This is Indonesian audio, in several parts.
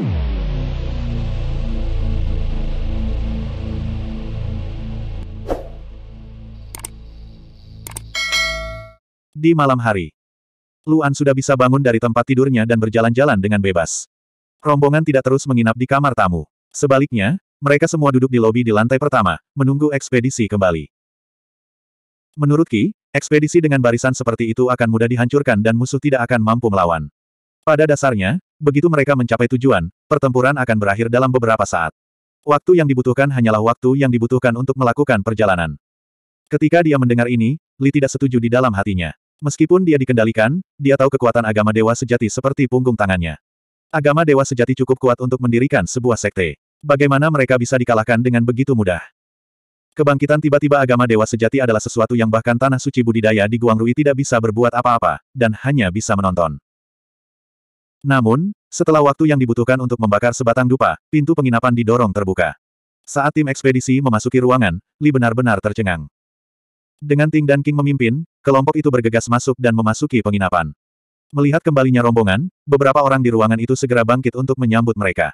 Di malam hari, Luan sudah bisa bangun dari tempat tidurnya dan berjalan-jalan dengan bebas. Rombongan tidak terus menginap di kamar tamu. Sebaliknya, mereka semua duduk di lobi di lantai pertama, menunggu ekspedisi kembali. Menurut Ki, ekspedisi dengan barisan seperti itu akan mudah dihancurkan dan musuh tidak akan mampu melawan. Pada dasarnya, begitu mereka mencapai tujuan, pertempuran akan berakhir dalam beberapa saat. Waktu yang dibutuhkan hanyalah waktu yang dibutuhkan untuk melakukan perjalanan. Ketika dia mendengar ini, Li tidak setuju di dalam hatinya. Meskipun dia dikendalikan, dia tahu kekuatan agama dewa sejati seperti punggung tangannya. Agama dewa sejati cukup kuat untuk mendirikan sebuah sekte. Bagaimana mereka bisa dikalahkan dengan begitu mudah? Kebangkitan tiba-tiba agama dewa sejati adalah sesuatu yang bahkan tanah suci budidaya di Guangrui tidak bisa berbuat apa-apa, dan hanya bisa menonton. Namun, setelah waktu yang dibutuhkan untuk membakar sebatang dupa, pintu penginapan didorong terbuka. Saat tim ekspedisi memasuki ruangan, Li benar-benar tercengang. Dengan Ting dan King memimpin, kelompok itu bergegas masuk dan memasuki penginapan. Melihat kembalinya rombongan, beberapa orang di ruangan itu segera bangkit untuk menyambut mereka.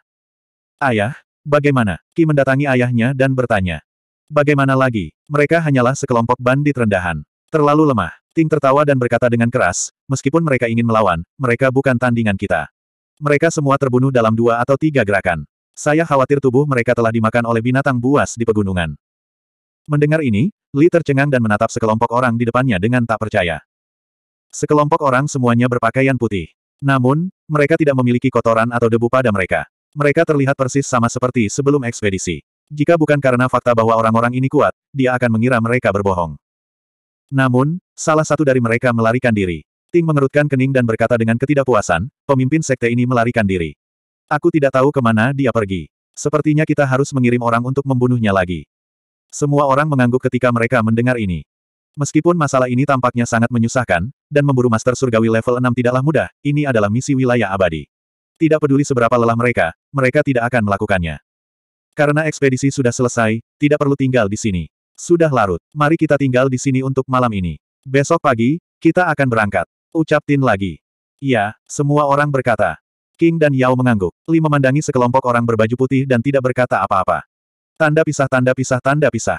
Ayah, bagaimana? Ki mendatangi ayahnya dan bertanya. Bagaimana lagi? Mereka hanyalah sekelompok bandit rendahan. Terlalu lemah. Ting tertawa dan berkata dengan keras, meskipun mereka ingin melawan, mereka bukan tandingan kita. Mereka semua terbunuh dalam dua atau tiga gerakan. Saya khawatir tubuh mereka telah dimakan oleh binatang buas di pegunungan. Mendengar ini, Li tercengang dan menatap sekelompok orang di depannya dengan tak percaya. Sekelompok orang semuanya berpakaian putih. Namun, mereka tidak memiliki kotoran atau debu pada mereka. Mereka terlihat persis sama seperti sebelum ekspedisi. Jika bukan karena fakta bahwa orang-orang ini kuat, dia akan mengira mereka berbohong. Namun, Salah satu dari mereka melarikan diri. Ting mengerutkan kening dan berkata dengan ketidakpuasan, pemimpin sekte ini melarikan diri. Aku tidak tahu kemana dia pergi. Sepertinya kita harus mengirim orang untuk membunuhnya lagi. Semua orang mengangguk ketika mereka mendengar ini. Meskipun masalah ini tampaknya sangat menyusahkan, dan memburu Master Surgawi level 6 tidaklah mudah, ini adalah misi wilayah abadi. Tidak peduli seberapa lelah mereka, mereka tidak akan melakukannya. Karena ekspedisi sudah selesai, tidak perlu tinggal di sini. Sudah larut, mari kita tinggal di sini untuk malam ini. Besok pagi, kita akan berangkat. Ucap Tin lagi. Ya, semua orang berkata. King dan Yao mengangguk. Li memandangi sekelompok orang berbaju putih dan tidak berkata apa-apa. Tanda pisah tanda pisah tanda pisah.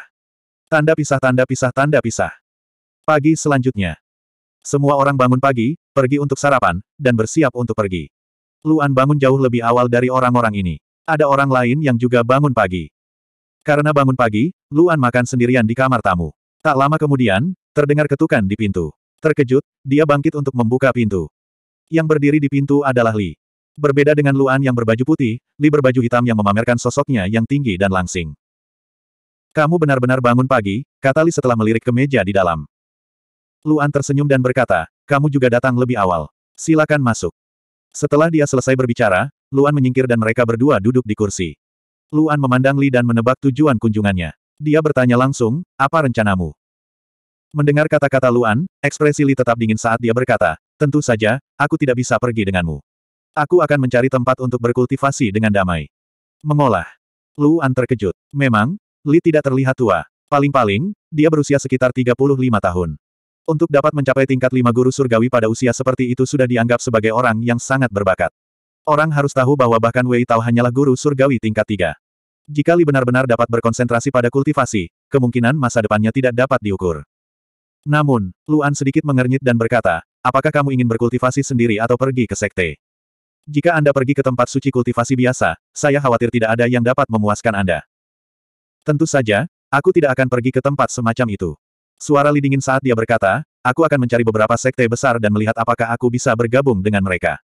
Tanda pisah tanda pisah tanda pisah. Pagi selanjutnya. Semua orang bangun pagi, pergi untuk sarapan, dan bersiap untuk pergi. Luan bangun jauh lebih awal dari orang-orang ini. Ada orang lain yang juga bangun pagi. Karena bangun pagi, Luan makan sendirian di kamar tamu. Tak lama kemudian, Terdengar ketukan di pintu. Terkejut, dia bangkit untuk membuka pintu. Yang berdiri di pintu adalah Li. Berbeda dengan Luan yang berbaju putih, Li berbaju hitam yang memamerkan sosoknya yang tinggi dan langsing. Kamu benar-benar bangun pagi, kata Li setelah melirik ke meja di dalam. Luan tersenyum dan berkata, kamu juga datang lebih awal. Silakan masuk. Setelah dia selesai berbicara, Luan menyingkir dan mereka berdua duduk di kursi. Luan memandang Li dan menebak tujuan kunjungannya. Dia bertanya langsung, apa rencanamu? Mendengar kata-kata Luan, ekspresi Li tetap dingin saat dia berkata, tentu saja, aku tidak bisa pergi denganmu. Aku akan mencari tempat untuk berkultivasi dengan damai. Mengolah. Luan terkejut. Memang, Li tidak terlihat tua. Paling-paling, dia berusia sekitar 35 tahun. Untuk dapat mencapai tingkat lima guru surgawi pada usia seperti itu sudah dianggap sebagai orang yang sangat berbakat. Orang harus tahu bahwa bahkan Wei Tao hanyalah guru surgawi tingkat tiga. Jika Li benar-benar dapat berkonsentrasi pada kultivasi, kemungkinan masa depannya tidak dapat diukur. Namun, Luan sedikit mengernyit dan berkata, apakah kamu ingin berkultivasi sendiri atau pergi ke sekte? Jika Anda pergi ke tempat suci kultivasi biasa, saya khawatir tidak ada yang dapat memuaskan Anda. Tentu saja, aku tidak akan pergi ke tempat semacam itu. Suara Li dingin saat dia berkata, aku akan mencari beberapa sekte besar dan melihat apakah aku bisa bergabung dengan mereka.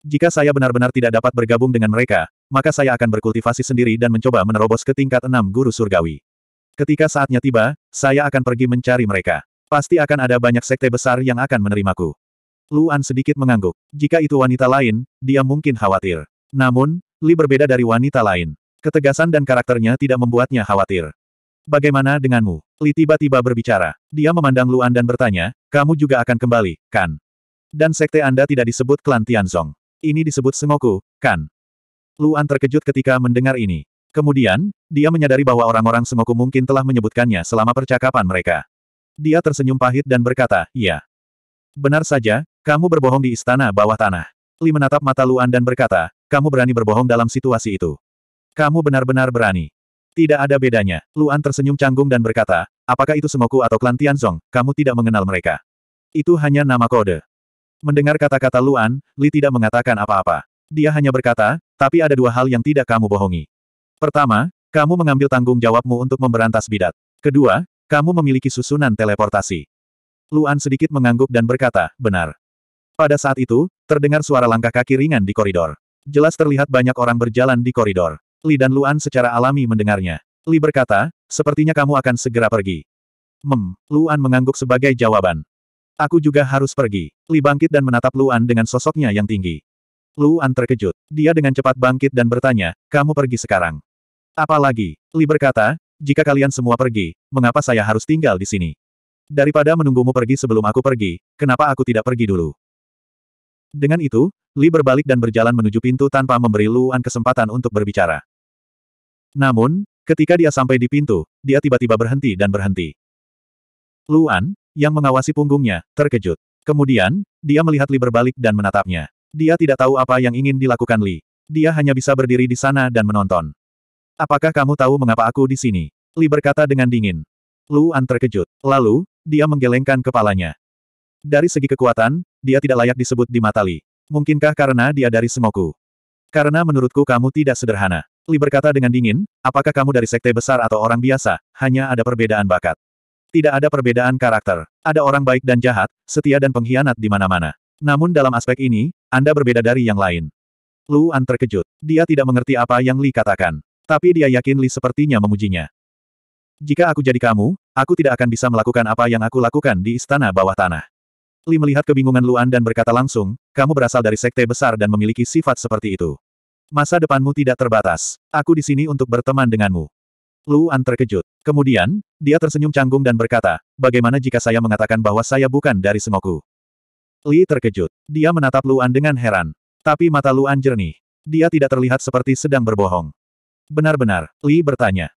Jika saya benar-benar tidak dapat bergabung dengan mereka, maka saya akan berkultivasi sendiri dan mencoba menerobos ke tingkat enam guru surgawi. Ketika saatnya tiba, saya akan pergi mencari mereka. Pasti akan ada banyak sekte besar yang akan menerimaku. Luan sedikit mengangguk. Jika itu wanita lain, dia mungkin khawatir. Namun, Li berbeda dari wanita lain. Ketegasan dan karakternya tidak membuatnya khawatir. Bagaimana denganmu? Li tiba-tiba berbicara. Dia memandang Luan dan bertanya, kamu juga akan kembali, kan? Dan sekte Anda tidak disebut klan Tianzong. Ini disebut Sengoku, kan? Luan terkejut ketika mendengar ini. Kemudian, dia menyadari bahwa orang-orang Sengoku mungkin telah menyebutkannya selama percakapan mereka. Dia tersenyum pahit dan berkata, ya. Benar saja, kamu berbohong di istana bawah tanah. Li menatap mata Luan dan berkata, kamu berani berbohong dalam situasi itu. Kamu benar-benar berani. Tidak ada bedanya. Luan tersenyum canggung dan berkata, apakah itu Semoku atau klan Tianzong, kamu tidak mengenal mereka. Itu hanya nama kode. Mendengar kata-kata Luan, Li tidak mengatakan apa-apa. Dia hanya berkata, tapi ada dua hal yang tidak kamu bohongi. Pertama, kamu mengambil tanggung jawabmu untuk memberantas bidat. Kedua, kamu memiliki susunan teleportasi. Luan sedikit mengangguk dan berkata, benar. Pada saat itu, terdengar suara langkah kaki ringan di koridor. Jelas terlihat banyak orang berjalan di koridor. Li dan Luan secara alami mendengarnya. Li berkata, sepertinya kamu akan segera pergi. Mem, Luan mengangguk sebagai jawaban. Aku juga harus pergi. Li bangkit dan menatap Luan dengan sosoknya yang tinggi. Luan terkejut. Dia dengan cepat bangkit dan bertanya, kamu pergi sekarang. Apalagi, Li berkata, jika kalian semua pergi, mengapa saya harus tinggal di sini? Daripada menunggumu pergi sebelum aku pergi, kenapa aku tidak pergi dulu? Dengan itu, Li berbalik dan berjalan menuju pintu tanpa memberi Luan kesempatan untuk berbicara. Namun, ketika dia sampai di pintu, dia tiba-tiba berhenti dan berhenti. Luan, yang mengawasi punggungnya, terkejut. Kemudian, dia melihat Li berbalik dan menatapnya. Dia tidak tahu apa yang ingin dilakukan Li. Dia hanya bisa berdiri di sana dan menonton. Apakah kamu tahu mengapa aku di sini? Li berkata dengan dingin. Luan terkejut. Lalu, dia menggelengkan kepalanya. Dari segi kekuatan, dia tidak layak disebut di mata Li. Mungkinkah karena dia dari Semoku? Karena menurutku kamu tidak sederhana. Li berkata dengan dingin, apakah kamu dari sekte besar atau orang biasa, hanya ada perbedaan bakat. Tidak ada perbedaan karakter. Ada orang baik dan jahat, setia dan pengkhianat di mana-mana. Namun dalam aspek ini, Anda berbeda dari yang lain. Luan terkejut. Dia tidak mengerti apa yang Li katakan. Tapi dia yakin Li sepertinya memujinya. Jika aku jadi kamu, aku tidak akan bisa melakukan apa yang aku lakukan di istana bawah tanah. Li melihat kebingungan Luan dan berkata langsung, kamu berasal dari sekte besar dan memiliki sifat seperti itu. Masa depanmu tidak terbatas. Aku di sini untuk berteman denganmu. Luan terkejut. Kemudian, dia tersenyum canggung dan berkata, bagaimana jika saya mengatakan bahwa saya bukan dari Sengoku? Li terkejut. Dia menatap Luan dengan heran. Tapi mata Luan jernih. Dia tidak terlihat seperti sedang berbohong. Benar-benar, Li bertanya.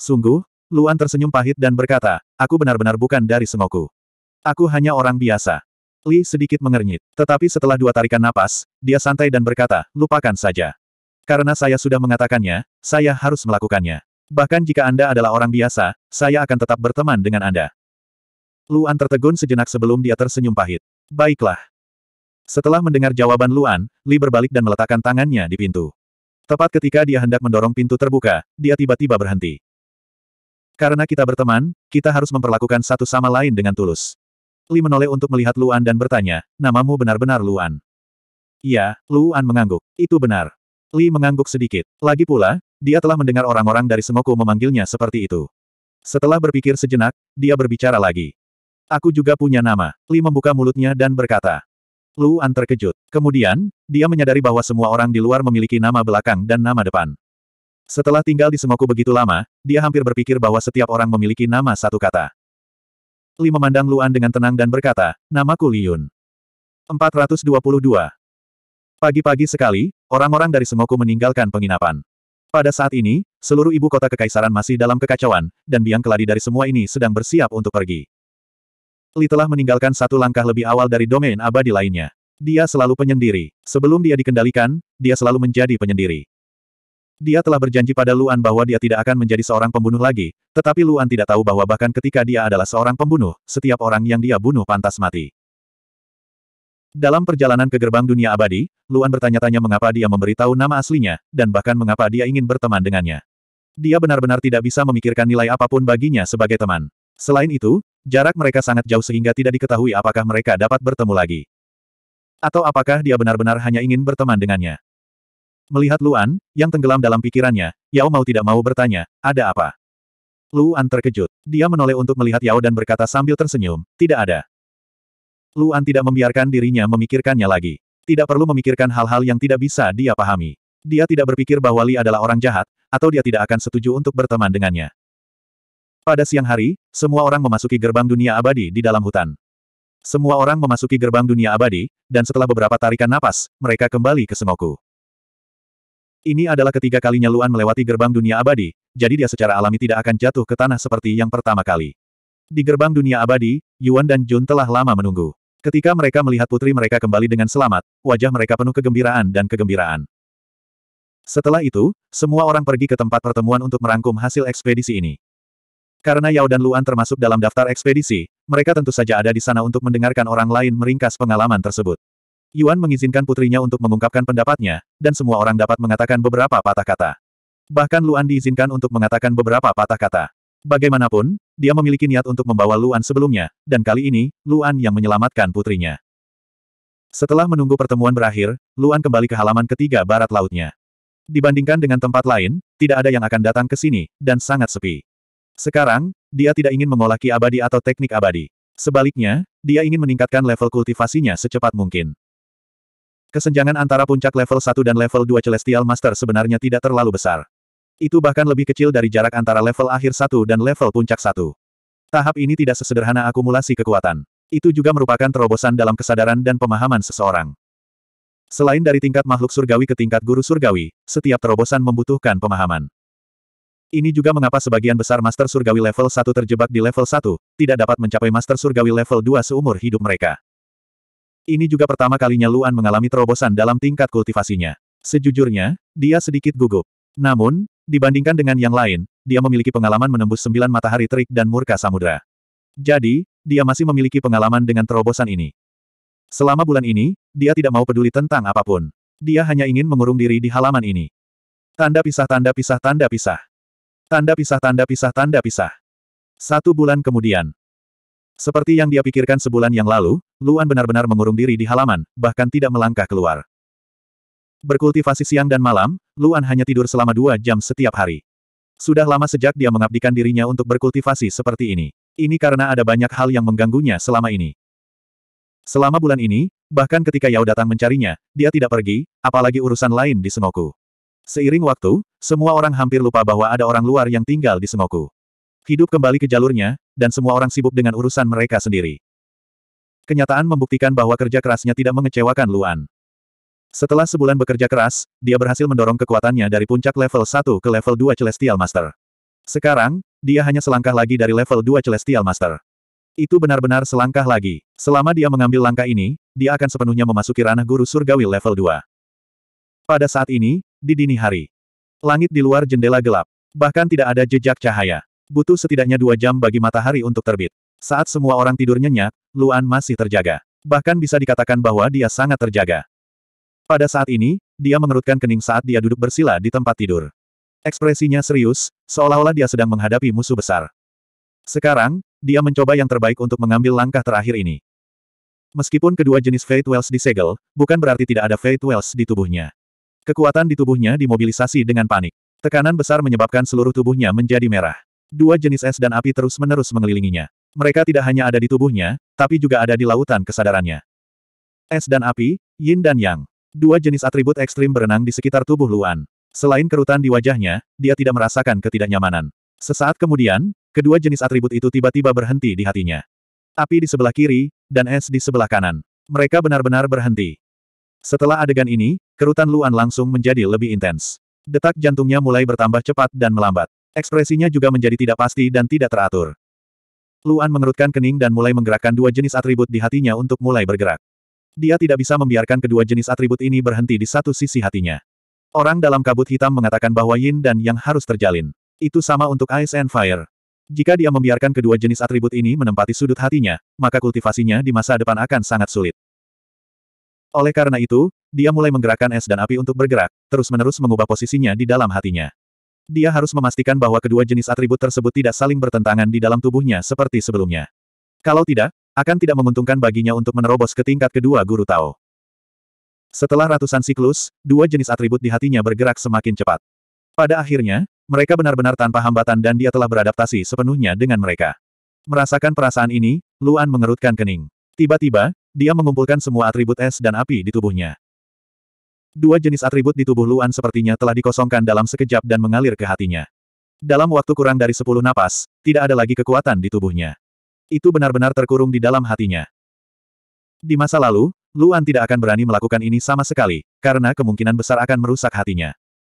Sungguh, Luan tersenyum pahit dan berkata, aku benar-benar bukan dari Sengoku. Aku hanya orang biasa. Li sedikit mengernyit, tetapi setelah dua tarikan napas, dia santai dan berkata, lupakan saja. Karena saya sudah mengatakannya, saya harus melakukannya. Bahkan jika Anda adalah orang biasa, saya akan tetap berteman dengan Anda. Luan tertegun sejenak sebelum dia tersenyum pahit. Baiklah. Setelah mendengar jawaban Luan, Li berbalik dan meletakkan tangannya di pintu. Tepat ketika dia hendak mendorong pintu terbuka, dia tiba-tiba berhenti. Karena kita berteman, kita harus memperlakukan satu sama lain dengan tulus. Li menoleh untuk melihat Luan dan bertanya, namamu benar-benar Luan. Iya, Luan mengangguk. Itu benar. Li mengangguk sedikit. Lagi pula, dia telah mendengar orang-orang dari Sengoku memanggilnya seperti itu. Setelah berpikir sejenak, dia berbicara lagi. Aku juga punya nama. Li membuka mulutnya dan berkata, Luan terkejut. Kemudian, dia menyadari bahwa semua orang di luar memiliki nama belakang dan nama depan. Setelah tinggal di Semoku begitu lama, dia hampir berpikir bahwa setiap orang memiliki nama satu kata. Li memandang Luan dengan tenang dan berkata, namaku Liun. 422. Pagi-pagi sekali, orang-orang dari Semoku meninggalkan penginapan. Pada saat ini, seluruh ibu kota kekaisaran masih dalam kekacauan, dan biang keladi dari semua ini sedang bersiap untuk pergi. Li telah meninggalkan satu langkah lebih awal dari domain abadi lainnya. Dia selalu penyendiri. Sebelum dia dikendalikan, dia selalu menjadi penyendiri. Dia telah berjanji pada Luan bahwa dia tidak akan menjadi seorang pembunuh lagi, tetapi Luan tidak tahu bahwa bahkan ketika dia adalah seorang pembunuh, setiap orang yang dia bunuh pantas mati. Dalam perjalanan ke gerbang dunia abadi, Luan bertanya-tanya mengapa dia memberitahu nama aslinya, dan bahkan mengapa dia ingin berteman dengannya. Dia benar-benar tidak bisa memikirkan nilai apapun baginya sebagai teman. Selain itu, jarak mereka sangat jauh sehingga tidak diketahui apakah mereka dapat bertemu lagi. Atau apakah dia benar-benar hanya ingin berteman dengannya. Melihat Luan, yang tenggelam dalam pikirannya, Yao mau tidak mau bertanya, ada apa? Luan terkejut. Dia menoleh untuk melihat Yao dan berkata sambil tersenyum, tidak ada. Luan tidak membiarkan dirinya memikirkannya lagi. Tidak perlu memikirkan hal-hal yang tidak bisa dia pahami. Dia tidak berpikir bahwa Li adalah orang jahat, atau dia tidak akan setuju untuk berteman dengannya. Pada siang hari, semua orang memasuki gerbang dunia abadi di dalam hutan. Semua orang memasuki gerbang dunia abadi, dan setelah beberapa tarikan napas, mereka kembali ke Sengoku. Ini adalah ketiga kalinya Luan melewati gerbang dunia abadi, jadi dia secara alami tidak akan jatuh ke tanah seperti yang pertama kali. Di gerbang dunia abadi, Yuan dan Jun telah lama menunggu. Ketika mereka melihat putri mereka kembali dengan selamat, wajah mereka penuh kegembiraan dan kegembiraan. Setelah itu, semua orang pergi ke tempat pertemuan untuk merangkum hasil ekspedisi ini. Karena Yao dan Luan termasuk dalam daftar ekspedisi, mereka tentu saja ada di sana untuk mendengarkan orang lain meringkas pengalaman tersebut. Yuan mengizinkan putrinya untuk mengungkapkan pendapatnya, dan semua orang dapat mengatakan beberapa patah kata. Bahkan Luan diizinkan untuk mengatakan beberapa patah kata. Bagaimanapun, dia memiliki niat untuk membawa Luan sebelumnya, dan kali ini, Luan yang menyelamatkan putrinya. Setelah menunggu pertemuan berakhir, Luan kembali ke halaman ketiga barat lautnya. Dibandingkan dengan tempat lain, tidak ada yang akan datang ke sini, dan sangat sepi. Sekarang, dia tidak ingin mengolah ki abadi atau teknik abadi. Sebaliknya, dia ingin meningkatkan level kultivasinya secepat mungkin. Kesenjangan antara puncak level 1 dan level 2 Celestial Master sebenarnya tidak terlalu besar. Itu bahkan lebih kecil dari jarak antara level akhir 1 dan level puncak 1. Tahap ini tidak sesederhana akumulasi kekuatan. Itu juga merupakan terobosan dalam kesadaran dan pemahaman seseorang. Selain dari tingkat makhluk surgawi ke tingkat guru surgawi, setiap terobosan membutuhkan pemahaman. Ini juga mengapa sebagian besar Master Surgawi level 1 terjebak di level 1, tidak dapat mencapai Master Surgawi level 2 seumur hidup mereka. Ini juga pertama kalinya Luan mengalami terobosan dalam tingkat kultivasinya. Sejujurnya, dia sedikit gugup. Namun, dibandingkan dengan yang lain, dia memiliki pengalaman menembus sembilan matahari terik dan murka samudera. Jadi, dia masih memiliki pengalaman dengan terobosan ini. Selama bulan ini, dia tidak mau peduli tentang apapun. Dia hanya ingin mengurung diri di halaman ini. Tanda pisah tanda pisah tanda pisah. Tanda pisah tanda pisah tanda pisah. Satu bulan kemudian. Seperti yang dia pikirkan sebulan yang lalu, Luan benar-benar mengurung diri di halaman, bahkan tidak melangkah keluar. Berkultivasi siang dan malam, Luan hanya tidur selama dua jam setiap hari. Sudah lama sejak dia mengabdikan dirinya untuk berkultivasi seperti ini. Ini karena ada banyak hal yang mengganggunya selama ini. Selama bulan ini, bahkan ketika Yao datang mencarinya, dia tidak pergi, apalagi urusan lain di Sengoku. Seiring waktu, semua orang hampir lupa bahwa ada orang luar yang tinggal di Semoku. Hidup kembali ke jalurnya, dan semua orang sibuk dengan urusan mereka sendiri. Kenyataan membuktikan bahwa kerja kerasnya tidak mengecewakan Luan. Setelah sebulan bekerja keras, dia berhasil mendorong kekuatannya dari puncak level 1 ke level 2 Celestial Master. Sekarang, dia hanya selangkah lagi dari level 2 Celestial Master. Itu benar-benar selangkah lagi. Selama dia mengambil langkah ini, dia akan sepenuhnya memasuki ranah guru surgawi level 2. Pada saat ini, di dini hari. Langit di luar jendela gelap. Bahkan tidak ada jejak cahaya. Butuh setidaknya dua jam bagi matahari untuk terbit. Saat semua orang tidur nyenyak, Luan masih terjaga. Bahkan bisa dikatakan bahwa dia sangat terjaga. Pada saat ini, dia mengerutkan kening saat dia duduk bersila di tempat tidur. Ekspresinya serius, seolah-olah dia sedang menghadapi musuh besar. Sekarang, dia mencoba yang terbaik untuk mengambil langkah terakhir ini. Meskipun kedua jenis Fate Wells disegel, bukan berarti tidak ada Fate Wells di tubuhnya. Kekuatan di tubuhnya dimobilisasi dengan panik. Tekanan besar menyebabkan seluruh tubuhnya menjadi merah. Dua jenis es dan api terus-menerus mengelilinginya. Mereka tidak hanya ada di tubuhnya, tapi juga ada di lautan kesadarannya. Es dan api, yin dan yang. Dua jenis atribut ekstrim berenang di sekitar tubuh Luan. Selain kerutan di wajahnya, dia tidak merasakan ketidaknyamanan. Sesaat kemudian, kedua jenis atribut itu tiba-tiba berhenti di hatinya. Api di sebelah kiri, dan es di sebelah kanan. Mereka benar-benar berhenti. Setelah adegan ini, Kerutan Luan langsung menjadi lebih intens. Detak jantungnya mulai bertambah cepat dan melambat. Ekspresinya juga menjadi tidak pasti dan tidak teratur. Luan mengerutkan kening dan mulai menggerakkan dua jenis atribut di hatinya untuk mulai bergerak. Dia tidak bisa membiarkan kedua jenis atribut ini berhenti di satu sisi hatinya. Orang dalam kabut hitam mengatakan bahwa yin dan yang harus terjalin. Itu sama untuk ice and fire. Jika dia membiarkan kedua jenis atribut ini menempati sudut hatinya, maka kultivasinya di masa depan akan sangat sulit. Oleh karena itu, dia mulai menggerakkan es dan api untuk bergerak, terus-menerus mengubah posisinya di dalam hatinya. Dia harus memastikan bahwa kedua jenis atribut tersebut tidak saling bertentangan di dalam tubuhnya seperti sebelumnya. Kalau tidak, akan tidak menguntungkan baginya untuk menerobos ke tingkat kedua guru Tao. Setelah ratusan siklus, dua jenis atribut di hatinya bergerak semakin cepat. Pada akhirnya, mereka benar-benar tanpa hambatan dan dia telah beradaptasi sepenuhnya dengan mereka. Merasakan perasaan ini, Luan mengerutkan kening. Tiba-tiba, dia mengumpulkan semua atribut es dan api di tubuhnya. Dua jenis atribut di tubuh Luan sepertinya telah dikosongkan dalam sekejap dan mengalir ke hatinya. Dalam waktu kurang dari sepuluh napas, tidak ada lagi kekuatan di tubuhnya. Itu benar-benar terkurung di dalam hatinya. Di masa lalu, Luan tidak akan berani melakukan ini sama sekali, karena kemungkinan besar akan merusak hatinya.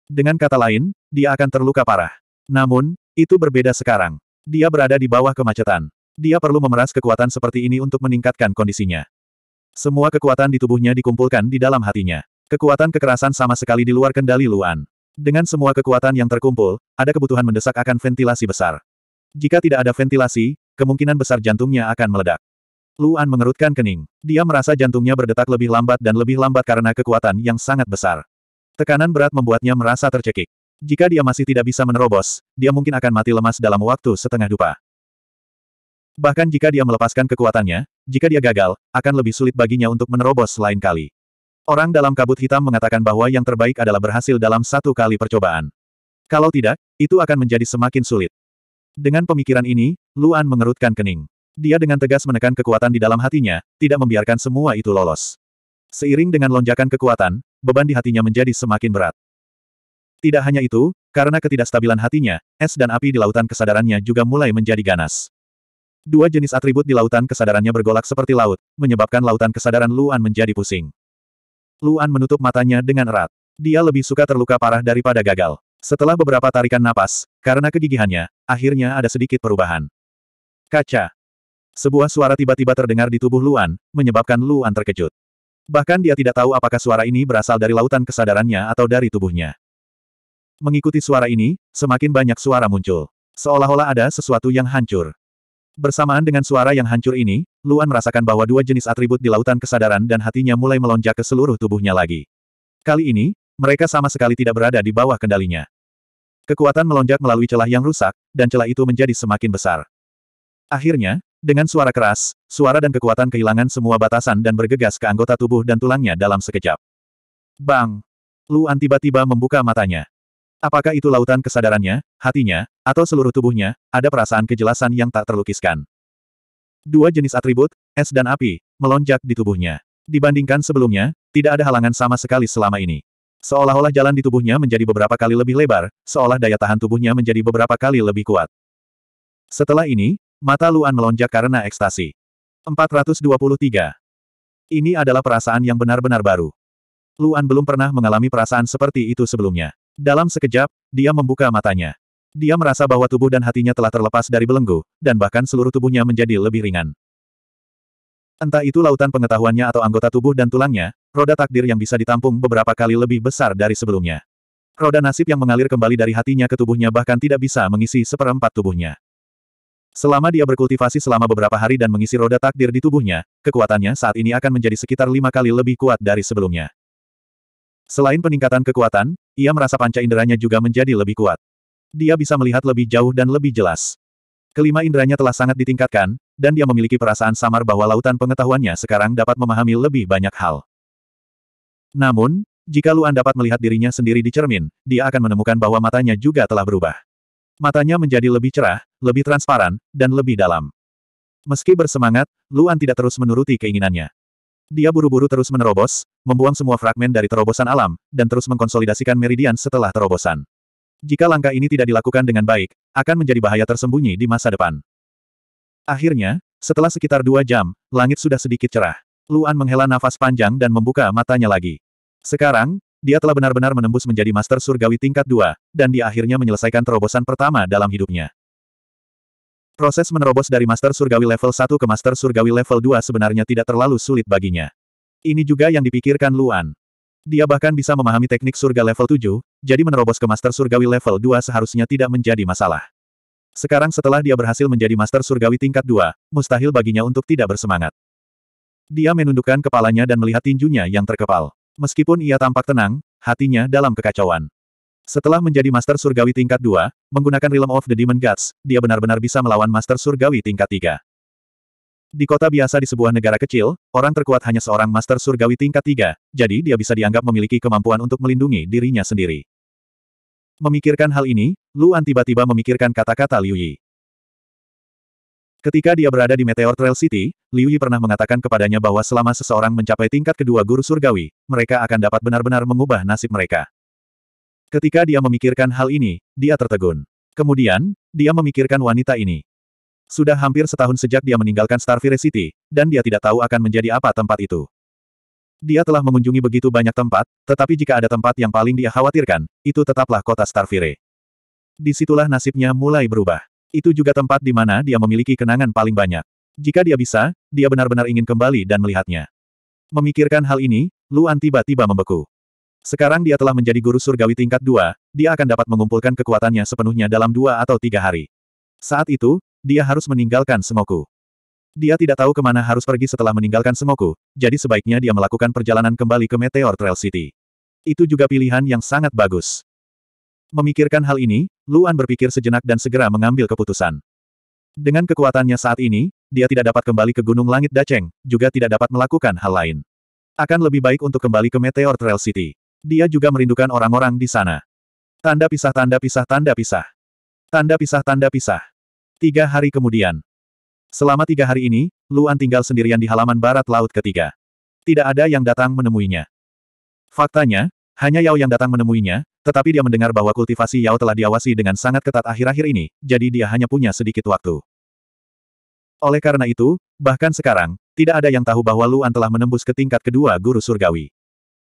Dengan kata lain, dia akan terluka parah. Namun, itu berbeda sekarang. Dia berada di bawah kemacetan. Dia perlu memeras kekuatan seperti ini untuk meningkatkan kondisinya. Semua kekuatan di tubuhnya dikumpulkan di dalam hatinya. Kekuatan kekerasan sama sekali di luar kendali Luan. Dengan semua kekuatan yang terkumpul, ada kebutuhan mendesak akan ventilasi besar. Jika tidak ada ventilasi, kemungkinan besar jantungnya akan meledak. Luan mengerutkan kening. Dia merasa jantungnya berdetak lebih lambat dan lebih lambat karena kekuatan yang sangat besar. Tekanan berat membuatnya merasa tercekik. Jika dia masih tidak bisa menerobos, dia mungkin akan mati lemas dalam waktu setengah dupa. Bahkan jika dia melepaskan kekuatannya, jika dia gagal, akan lebih sulit baginya untuk menerobos lain kali. Orang dalam kabut hitam mengatakan bahwa yang terbaik adalah berhasil dalam satu kali percobaan. Kalau tidak, itu akan menjadi semakin sulit. Dengan pemikiran ini, Luan mengerutkan kening. Dia dengan tegas menekan kekuatan di dalam hatinya, tidak membiarkan semua itu lolos. Seiring dengan lonjakan kekuatan, beban di hatinya menjadi semakin berat. Tidak hanya itu, karena ketidakstabilan hatinya, es dan api di lautan kesadarannya juga mulai menjadi ganas. Dua jenis atribut di lautan kesadarannya bergolak seperti laut, menyebabkan lautan kesadaran Luan menjadi pusing. Luan menutup matanya dengan erat. Dia lebih suka terluka parah daripada gagal. Setelah beberapa tarikan napas, karena kegigihannya, akhirnya ada sedikit perubahan. Kaca. Sebuah suara tiba-tiba terdengar di tubuh Luan, menyebabkan Luan terkejut. Bahkan dia tidak tahu apakah suara ini berasal dari lautan kesadarannya atau dari tubuhnya. Mengikuti suara ini, semakin banyak suara muncul. Seolah-olah ada sesuatu yang hancur. Bersamaan dengan suara yang hancur ini, Luan merasakan bahwa dua jenis atribut di lautan kesadaran dan hatinya mulai melonjak ke seluruh tubuhnya lagi. Kali ini, mereka sama sekali tidak berada di bawah kendalinya. Kekuatan melonjak melalui celah yang rusak, dan celah itu menjadi semakin besar. Akhirnya, dengan suara keras, suara dan kekuatan kehilangan semua batasan dan bergegas ke anggota tubuh dan tulangnya dalam sekejap. Bang! Luan tiba-tiba membuka matanya. Apakah itu lautan kesadarannya, hatinya, atau seluruh tubuhnya, ada perasaan kejelasan yang tak terlukiskan. Dua jenis atribut, es dan api, melonjak di tubuhnya. Dibandingkan sebelumnya, tidak ada halangan sama sekali selama ini. Seolah-olah jalan di tubuhnya menjadi beberapa kali lebih lebar, seolah daya tahan tubuhnya menjadi beberapa kali lebih kuat. Setelah ini, mata Luan melonjak karena ekstasi. 423. Ini adalah perasaan yang benar-benar baru. Luan belum pernah mengalami perasaan seperti itu sebelumnya. Dalam sekejap, dia membuka matanya. Dia merasa bahwa tubuh dan hatinya telah terlepas dari belenggu, dan bahkan seluruh tubuhnya menjadi lebih ringan. Entah itu lautan pengetahuannya atau anggota tubuh dan tulangnya, roda takdir yang bisa ditampung beberapa kali lebih besar dari sebelumnya. Roda nasib yang mengalir kembali dari hatinya ke tubuhnya bahkan tidak bisa mengisi seperempat tubuhnya. Selama dia berkultivasi selama beberapa hari dan mengisi roda takdir di tubuhnya, kekuatannya saat ini akan menjadi sekitar lima kali lebih kuat dari sebelumnya. Selain peningkatan kekuatan, ia merasa panca inderanya juga menjadi lebih kuat. Dia bisa melihat lebih jauh dan lebih jelas. Kelima inderanya telah sangat ditingkatkan, dan dia memiliki perasaan samar bahwa lautan pengetahuannya sekarang dapat memahami lebih banyak hal. Namun, jika Luan dapat melihat dirinya sendiri di cermin, dia akan menemukan bahwa matanya juga telah berubah. Matanya menjadi lebih cerah, lebih transparan, dan lebih dalam. Meski bersemangat, Luan tidak terus menuruti keinginannya. Dia buru-buru terus menerobos, membuang semua fragmen dari terobosan alam, dan terus mengkonsolidasikan meridian setelah terobosan. Jika langkah ini tidak dilakukan dengan baik, akan menjadi bahaya tersembunyi di masa depan. Akhirnya, setelah sekitar dua jam, langit sudah sedikit cerah. Luan menghela nafas panjang dan membuka matanya lagi. Sekarang, dia telah benar-benar menembus menjadi Master Surgawi tingkat Dua, dan dia akhirnya menyelesaikan terobosan pertama dalam hidupnya. Proses menerobos dari Master Surgawi level 1 ke Master Surgawi level 2 sebenarnya tidak terlalu sulit baginya. Ini juga yang dipikirkan Luan. Dia bahkan bisa memahami teknik surga level 7, jadi menerobos ke Master Surgawi level 2 seharusnya tidak menjadi masalah. Sekarang setelah dia berhasil menjadi Master Surgawi tingkat 2, mustahil baginya untuk tidak bersemangat. Dia menundukkan kepalanya dan melihat tinjunya yang terkepal. Meskipun ia tampak tenang, hatinya dalam kekacauan. Setelah menjadi Master Surgawi tingkat 2, menggunakan Realm of the Demon Gods, dia benar-benar bisa melawan Master Surgawi tingkat 3. Di kota biasa di sebuah negara kecil, orang terkuat hanya seorang master surgawi tingkat tiga, jadi dia bisa dianggap memiliki kemampuan untuk melindungi dirinya sendiri. Memikirkan hal ini, Luan tiba-tiba memikirkan kata-kata Liu Yi. Ketika dia berada di Meteor Trail City, Liu Yi pernah mengatakan kepadanya bahwa selama seseorang mencapai tingkat kedua guru surgawi, mereka akan dapat benar-benar mengubah nasib mereka. Ketika dia memikirkan hal ini, dia tertegun. Kemudian, dia memikirkan wanita ini. Sudah hampir setahun sejak dia meninggalkan Starfire City, dan dia tidak tahu akan menjadi apa tempat itu. Dia telah mengunjungi begitu banyak tempat, tetapi jika ada tempat yang paling dia khawatirkan, itu tetaplah kota Starfire. Disitulah nasibnya mulai berubah. Itu juga tempat di mana dia memiliki kenangan paling banyak. Jika dia bisa, dia benar-benar ingin kembali dan melihatnya. Memikirkan hal ini, Luan tiba-tiba membeku. Sekarang dia telah menjadi guru surgawi tingkat dua, dia akan dapat mengumpulkan kekuatannya sepenuhnya dalam dua atau tiga hari. Saat itu, dia harus meninggalkan Semoku. Dia tidak tahu kemana harus pergi setelah meninggalkan Semoku, jadi sebaiknya dia melakukan perjalanan kembali ke Meteor Trail City. Itu juga pilihan yang sangat bagus. Memikirkan hal ini, Luan berpikir sejenak dan segera mengambil keputusan. Dengan kekuatannya saat ini, dia tidak dapat kembali ke Gunung Langit Daceng, juga tidak dapat melakukan hal lain. Akan lebih baik untuk kembali ke Meteor Trail City. Dia juga merindukan orang-orang di sana. Tanda pisah tanda pisah tanda pisah. Tanda pisah tanda pisah. Tiga hari kemudian. Selama tiga hari ini, Luan tinggal sendirian di halaman barat laut ketiga. Tidak ada yang datang menemuinya. Faktanya, hanya Yao yang datang menemuinya, tetapi dia mendengar bahwa kultivasi Yao telah diawasi dengan sangat ketat akhir-akhir ini, jadi dia hanya punya sedikit waktu. Oleh karena itu, bahkan sekarang, tidak ada yang tahu bahwa Luan telah menembus ke tingkat kedua guru surgawi.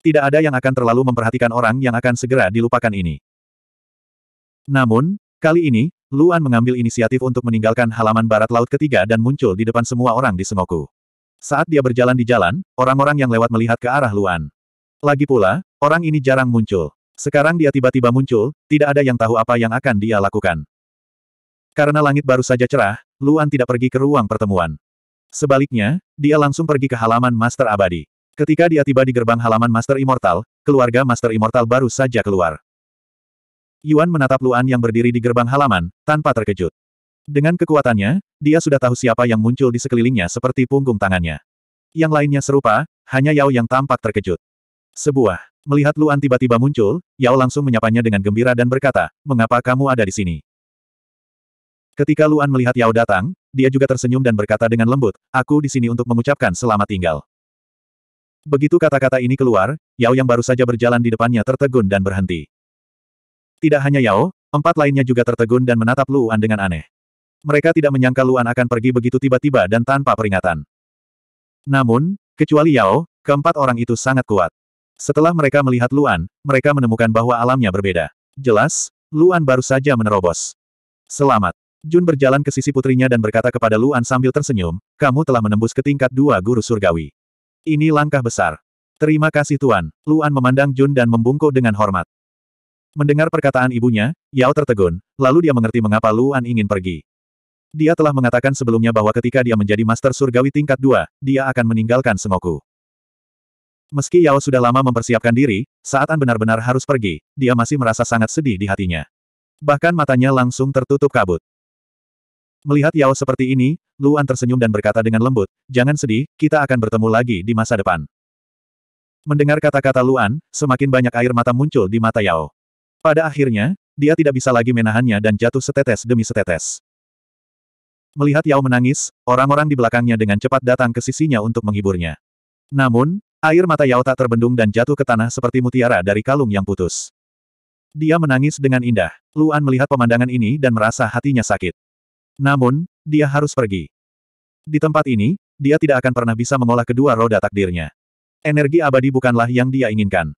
Tidak ada yang akan terlalu memperhatikan orang yang akan segera dilupakan ini. Namun, kali ini, Luan mengambil inisiatif untuk meninggalkan halaman barat laut ketiga dan muncul di depan semua orang di Sengoku. Saat dia berjalan di jalan, orang-orang yang lewat melihat ke arah Luan. Lagi pula, orang ini jarang muncul. Sekarang dia tiba-tiba muncul, tidak ada yang tahu apa yang akan dia lakukan. Karena langit baru saja cerah, Luan tidak pergi ke ruang pertemuan. Sebaliknya, dia langsung pergi ke halaman Master Abadi. Ketika dia tiba di gerbang halaman Master Immortal, keluarga Master Immortal baru saja keluar. Yuan menatap Luan yang berdiri di gerbang halaman, tanpa terkejut. Dengan kekuatannya, dia sudah tahu siapa yang muncul di sekelilingnya seperti punggung tangannya. Yang lainnya serupa, hanya Yao yang tampak terkejut. Sebuah, melihat Luan tiba-tiba muncul, Yao langsung menyapanya dengan gembira dan berkata, mengapa kamu ada di sini? Ketika Luan melihat Yao datang, dia juga tersenyum dan berkata dengan lembut, aku di sini untuk mengucapkan selamat tinggal. Begitu kata-kata ini keluar, Yao yang baru saja berjalan di depannya tertegun dan berhenti. Tidak hanya Yao, empat lainnya juga tertegun dan menatap Luan dengan aneh. Mereka tidak menyangka Luan akan pergi begitu tiba-tiba dan tanpa peringatan. Namun, kecuali Yao, keempat orang itu sangat kuat. Setelah mereka melihat Luan, mereka menemukan bahwa alamnya berbeda. Jelas, Luan baru saja menerobos. Selamat. Jun berjalan ke sisi putrinya dan berkata kepada Luan sambil tersenyum, kamu telah menembus ke tingkat dua guru surgawi. Ini langkah besar. Terima kasih Tuan. Luan memandang Jun dan membungkuk dengan hormat. Mendengar perkataan ibunya, Yao tertegun, lalu dia mengerti mengapa Luan ingin pergi. Dia telah mengatakan sebelumnya bahwa ketika dia menjadi Master Surgawi tingkat Dua, dia akan meninggalkan Sengoku. Meski Yao sudah lama mempersiapkan diri, saat An benar-benar harus pergi, dia masih merasa sangat sedih di hatinya. Bahkan matanya langsung tertutup kabut. Melihat Yao seperti ini, Luan tersenyum dan berkata dengan lembut, jangan sedih, kita akan bertemu lagi di masa depan. Mendengar kata-kata Luan, semakin banyak air mata muncul di mata Yao. Pada akhirnya, dia tidak bisa lagi menahannya dan jatuh setetes demi setetes. Melihat Yao menangis, orang-orang di belakangnya dengan cepat datang ke sisinya untuk menghiburnya. Namun, air mata Yao tak terbendung dan jatuh ke tanah seperti mutiara dari kalung yang putus. Dia menangis dengan indah. Luan melihat pemandangan ini dan merasa hatinya sakit. Namun, dia harus pergi. Di tempat ini, dia tidak akan pernah bisa mengolah kedua roda takdirnya. Energi abadi bukanlah yang dia inginkan.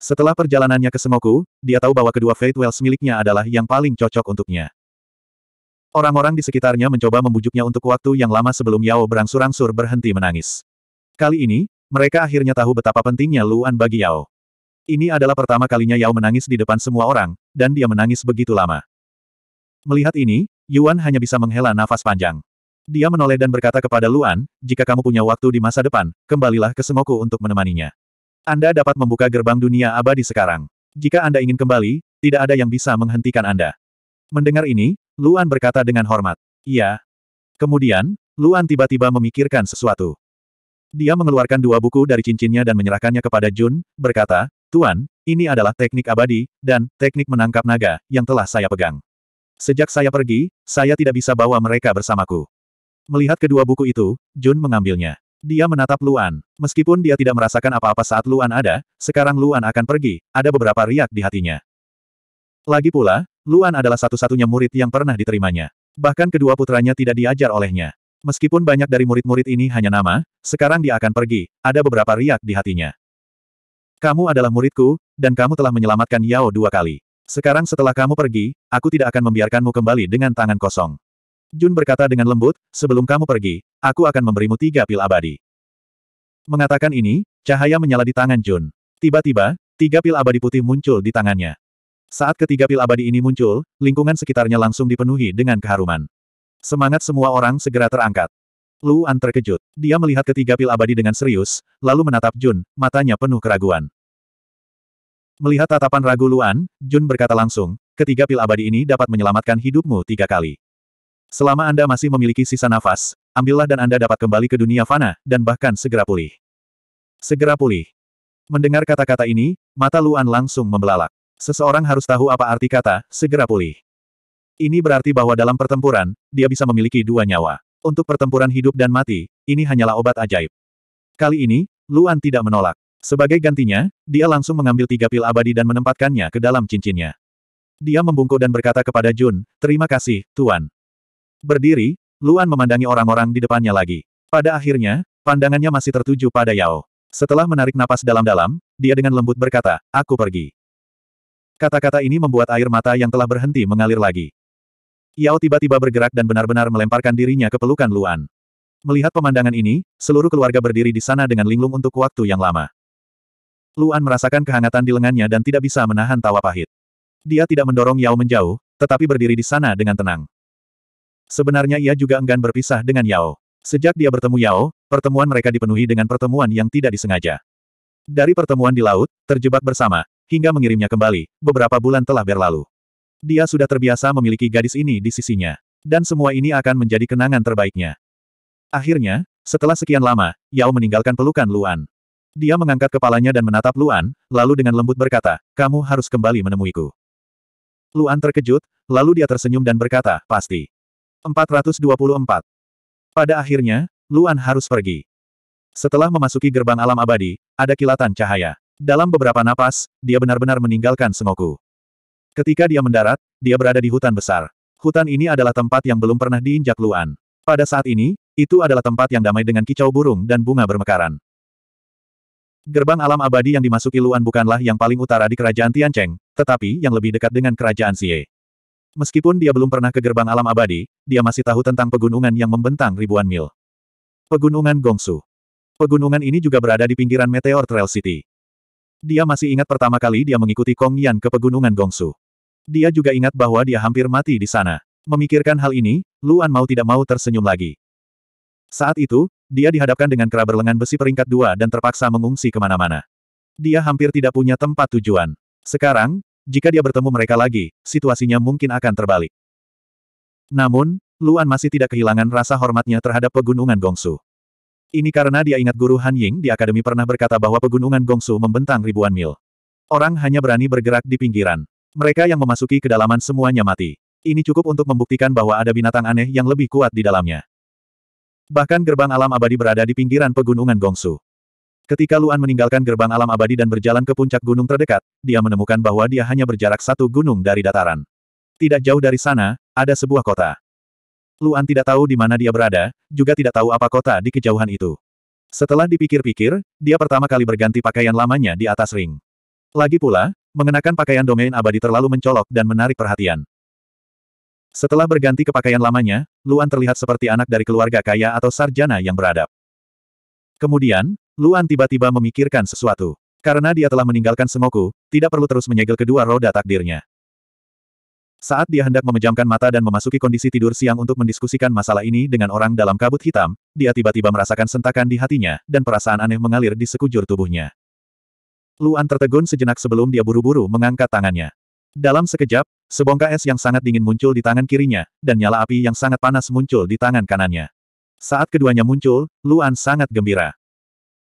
Setelah perjalanannya ke Semoku, dia tahu bahwa kedua Fate Wells miliknya adalah yang paling cocok untuknya. Orang-orang di sekitarnya mencoba membujuknya untuk waktu yang lama sebelum Yao berangsur-angsur berhenti menangis. Kali ini, mereka akhirnya tahu betapa pentingnya Luan bagi Yao. Ini adalah pertama kalinya Yao menangis di depan semua orang, dan dia menangis begitu lama. Melihat ini, Yuan hanya bisa menghela nafas panjang. Dia menoleh dan berkata kepada Luan, jika kamu punya waktu di masa depan, kembalilah ke Semoku untuk menemaninya. Anda dapat membuka gerbang dunia abadi sekarang. Jika Anda ingin kembali, tidak ada yang bisa menghentikan Anda. Mendengar ini, Luan berkata dengan hormat. Iya. Kemudian, Luan tiba-tiba memikirkan sesuatu. Dia mengeluarkan dua buku dari cincinnya dan menyerahkannya kepada Jun, berkata, Tuan, ini adalah teknik abadi, dan teknik menangkap naga, yang telah saya pegang. Sejak saya pergi, saya tidak bisa bawa mereka bersamaku. Melihat kedua buku itu, Jun mengambilnya. Dia menatap Luan. Meskipun dia tidak merasakan apa-apa saat Luan ada, sekarang Luan akan pergi, ada beberapa riak di hatinya. Lagi pula, Luan adalah satu-satunya murid yang pernah diterimanya. Bahkan kedua putranya tidak diajar olehnya. Meskipun banyak dari murid-murid ini hanya nama, sekarang dia akan pergi, ada beberapa riak di hatinya. Kamu adalah muridku, dan kamu telah menyelamatkan Yao dua kali. Sekarang setelah kamu pergi, aku tidak akan membiarkanmu kembali dengan tangan kosong. Jun berkata dengan lembut, sebelum kamu pergi, aku akan memberimu tiga pil abadi. Mengatakan ini, cahaya menyala di tangan Jun. Tiba-tiba, tiga pil abadi putih muncul di tangannya. Saat ketiga pil abadi ini muncul, lingkungan sekitarnya langsung dipenuhi dengan keharuman. Semangat semua orang segera terangkat. Luan terkejut. Dia melihat ketiga pil abadi dengan serius, lalu menatap Jun, matanya penuh keraguan. Melihat tatapan ragu Luan, Jun berkata langsung, ketiga pil abadi ini dapat menyelamatkan hidupmu tiga kali. Selama Anda masih memiliki sisa nafas, ambillah dan Anda dapat kembali ke dunia fana, dan bahkan segera pulih. Segera pulih. Mendengar kata-kata ini, mata Luan langsung membelalak. Seseorang harus tahu apa arti kata, segera pulih. Ini berarti bahwa dalam pertempuran, dia bisa memiliki dua nyawa. Untuk pertempuran hidup dan mati, ini hanyalah obat ajaib. Kali ini, Luan tidak menolak. Sebagai gantinya, dia langsung mengambil tiga pil abadi dan menempatkannya ke dalam cincinnya. Dia membungkuk dan berkata kepada Jun, terima kasih, Tuan. Berdiri, Luan memandangi orang-orang di depannya lagi. Pada akhirnya, pandangannya masih tertuju pada Yao. Setelah menarik napas dalam-dalam, dia dengan lembut berkata, aku pergi. Kata-kata ini membuat air mata yang telah berhenti mengalir lagi. Yao tiba-tiba bergerak dan benar-benar melemparkan dirinya ke pelukan Luan. Melihat pemandangan ini, seluruh keluarga berdiri di sana dengan linglung untuk waktu yang lama. Luan merasakan kehangatan di lengannya dan tidak bisa menahan tawa pahit. Dia tidak mendorong Yao menjauh, tetapi berdiri di sana dengan tenang. Sebenarnya ia juga enggan berpisah dengan Yao. Sejak dia bertemu Yao, pertemuan mereka dipenuhi dengan pertemuan yang tidak disengaja. Dari pertemuan di laut, terjebak bersama, hingga mengirimnya kembali, beberapa bulan telah berlalu. Dia sudah terbiasa memiliki gadis ini di sisinya. Dan semua ini akan menjadi kenangan terbaiknya. Akhirnya, setelah sekian lama, Yao meninggalkan pelukan Luan. Dia mengangkat kepalanya dan menatap Luan, lalu dengan lembut berkata, kamu harus kembali menemuiku. Luan terkejut, lalu dia tersenyum dan berkata, pasti. 424. Pada akhirnya, Luan harus pergi. Setelah memasuki gerbang alam abadi, ada kilatan cahaya. Dalam beberapa napas, dia benar-benar meninggalkan Sengoku. Ketika dia mendarat, dia berada di hutan besar. Hutan ini adalah tempat yang belum pernah diinjak Luan. Pada saat ini, itu adalah tempat yang damai dengan kicau burung dan bunga bermekaran. Gerbang alam abadi yang dimasuki Luan bukanlah yang paling utara di kerajaan Tiancheng, tetapi yang lebih dekat dengan kerajaan Xie. Meskipun dia belum pernah ke gerbang alam abadi, dia masih tahu tentang pegunungan yang membentang ribuan mil. Pegunungan Gongsu. Pegunungan ini juga berada di pinggiran Meteor Trail City. Dia masih ingat pertama kali dia mengikuti Kong Yan ke pegunungan Gongsu. Dia juga ingat bahwa dia hampir mati di sana. Memikirkan hal ini, Luan mau tidak mau tersenyum lagi. Saat itu, dia dihadapkan dengan kera berlengan besi peringkat dua dan terpaksa mengungsi kemana-mana. Dia hampir tidak punya tempat tujuan. Sekarang, jika dia bertemu mereka lagi, situasinya mungkin akan terbalik. Namun, Luan masih tidak kehilangan rasa hormatnya terhadap pegunungan Gongsu. Ini karena dia ingat guru Han Ying di akademi pernah berkata bahwa pegunungan Gongsu membentang ribuan mil. Orang hanya berani bergerak di pinggiran. Mereka yang memasuki kedalaman semuanya mati. Ini cukup untuk membuktikan bahwa ada binatang aneh yang lebih kuat di dalamnya. Bahkan gerbang alam abadi berada di pinggiran pegunungan Gongsu. Ketika Luan meninggalkan gerbang alam abadi dan berjalan ke puncak gunung terdekat, dia menemukan bahwa dia hanya berjarak satu gunung dari dataran. Tidak jauh dari sana, ada sebuah kota. Luan tidak tahu di mana dia berada, juga tidak tahu apa kota di kejauhan itu. Setelah dipikir-pikir, dia pertama kali berganti pakaian lamanya di atas ring. Lagi pula, mengenakan pakaian domain abadi terlalu mencolok dan menarik perhatian. Setelah berganti ke pakaian lamanya, Luan terlihat seperti anak dari keluarga kaya atau sarjana yang beradab. Kemudian, Luan tiba-tiba memikirkan sesuatu. Karena dia telah meninggalkan Semoku, tidak perlu terus menyegel kedua roda takdirnya. Saat dia hendak memejamkan mata dan memasuki kondisi tidur siang untuk mendiskusikan masalah ini dengan orang dalam kabut hitam, dia tiba-tiba merasakan sentakan di hatinya, dan perasaan aneh mengalir di sekujur tubuhnya. Luan tertegun sejenak sebelum dia buru-buru mengangkat tangannya. Dalam sekejap, sebongkah es yang sangat dingin muncul di tangan kirinya, dan nyala api yang sangat panas muncul di tangan kanannya. Saat keduanya muncul, Luan sangat gembira.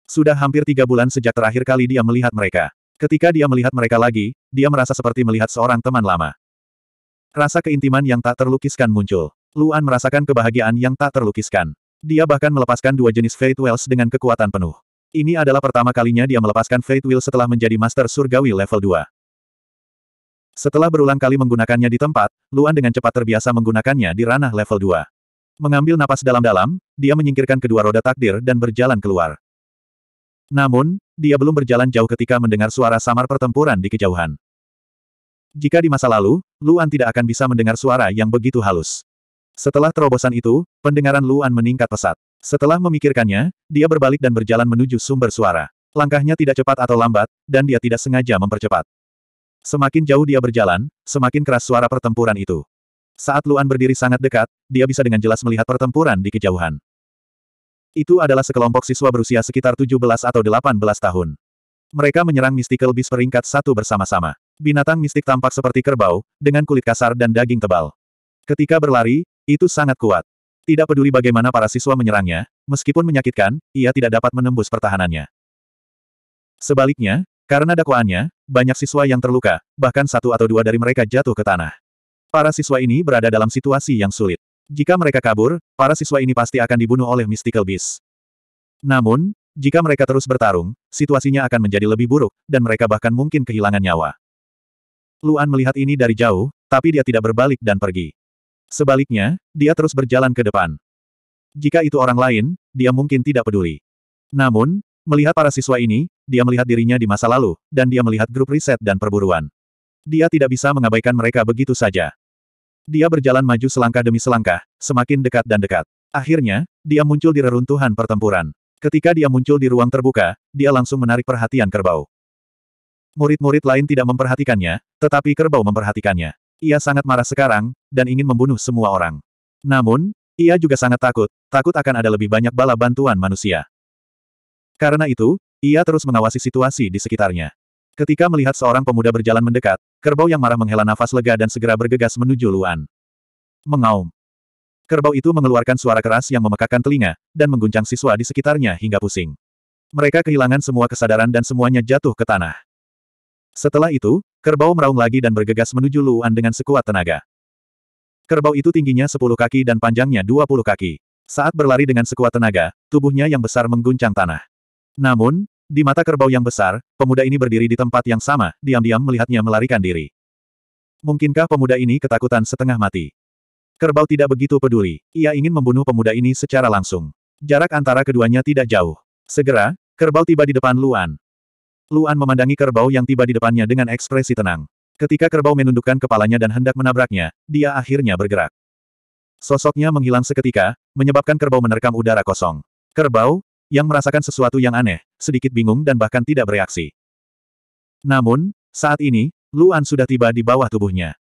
Sudah hampir tiga bulan sejak terakhir kali dia melihat mereka. Ketika dia melihat mereka lagi, dia merasa seperti melihat seorang teman lama. Rasa keintiman yang tak terlukiskan muncul. Luan merasakan kebahagiaan yang tak terlukiskan. Dia bahkan melepaskan dua jenis Fate Wells dengan kekuatan penuh. Ini adalah pertama kalinya dia melepaskan Fate Will setelah menjadi Master Surgawi level 2. Setelah berulang kali menggunakannya di tempat, Luan dengan cepat terbiasa menggunakannya di ranah level 2. Mengambil napas dalam-dalam, dia menyingkirkan kedua roda takdir dan berjalan keluar. Namun, dia belum berjalan jauh ketika mendengar suara samar pertempuran di kejauhan. Jika di masa lalu, Luan tidak akan bisa mendengar suara yang begitu halus. Setelah terobosan itu, pendengaran Luan meningkat pesat. Setelah memikirkannya, dia berbalik dan berjalan menuju sumber suara. Langkahnya tidak cepat atau lambat, dan dia tidak sengaja mempercepat. Semakin jauh dia berjalan, semakin keras suara pertempuran itu. Saat Luan berdiri sangat dekat, dia bisa dengan jelas melihat pertempuran di kejauhan. Itu adalah sekelompok siswa berusia sekitar 17 atau 18 tahun. Mereka menyerang Mystical Beast peringkat satu bersama-sama. Binatang mistik tampak seperti kerbau, dengan kulit kasar dan daging tebal. Ketika berlari, itu sangat kuat. Tidak peduli bagaimana para siswa menyerangnya, meskipun menyakitkan, ia tidak dapat menembus pertahanannya. Sebaliknya, karena dakwaannya, banyak siswa yang terluka, bahkan satu atau dua dari mereka jatuh ke tanah. Para siswa ini berada dalam situasi yang sulit. Jika mereka kabur, para siswa ini pasti akan dibunuh oleh Mystical Beast. Namun, jika mereka terus bertarung, situasinya akan menjadi lebih buruk, dan mereka bahkan mungkin kehilangan nyawa. Luan melihat ini dari jauh, tapi dia tidak berbalik dan pergi. Sebaliknya, dia terus berjalan ke depan. Jika itu orang lain, dia mungkin tidak peduli. Namun, melihat para siswa ini, dia melihat dirinya di masa lalu, dan dia melihat grup riset dan perburuan. Dia tidak bisa mengabaikan mereka begitu saja. Dia berjalan maju selangkah demi selangkah, semakin dekat dan dekat. Akhirnya, dia muncul di reruntuhan pertempuran. Ketika dia muncul di ruang terbuka, dia langsung menarik perhatian kerbau. Murid-murid lain tidak memperhatikannya, tetapi kerbau memperhatikannya. Ia sangat marah sekarang, dan ingin membunuh semua orang. Namun, ia juga sangat takut, takut akan ada lebih banyak bala bantuan manusia. Karena itu, ia terus mengawasi situasi di sekitarnya. Ketika melihat seorang pemuda berjalan mendekat, kerbau yang marah menghela nafas lega dan segera bergegas menuju Luan. Mengaum. Kerbau itu mengeluarkan suara keras yang memekakan telinga, dan mengguncang siswa di sekitarnya hingga pusing. Mereka kehilangan semua kesadaran dan semuanya jatuh ke tanah. Setelah itu, kerbau meraung lagi dan bergegas menuju Luan dengan sekuat tenaga. Kerbau itu tingginya 10 kaki dan panjangnya 20 kaki. Saat berlari dengan sekuat tenaga, tubuhnya yang besar mengguncang tanah. Namun, di mata kerbau yang besar, pemuda ini berdiri di tempat yang sama, diam-diam melihatnya melarikan diri. Mungkinkah pemuda ini ketakutan setengah mati? Kerbau tidak begitu peduli, ia ingin membunuh pemuda ini secara langsung. Jarak antara keduanya tidak jauh. Segera, kerbau tiba di depan Luan. Luan memandangi kerbau yang tiba di depannya dengan ekspresi tenang. Ketika kerbau menundukkan kepalanya dan hendak menabraknya, dia akhirnya bergerak. Sosoknya menghilang seketika, menyebabkan kerbau menerkam udara kosong. Kerbau, yang merasakan sesuatu yang aneh, sedikit bingung dan bahkan tidak bereaksi. Namun, saat ini, Luan sudah tiba di bawah tubuhnya.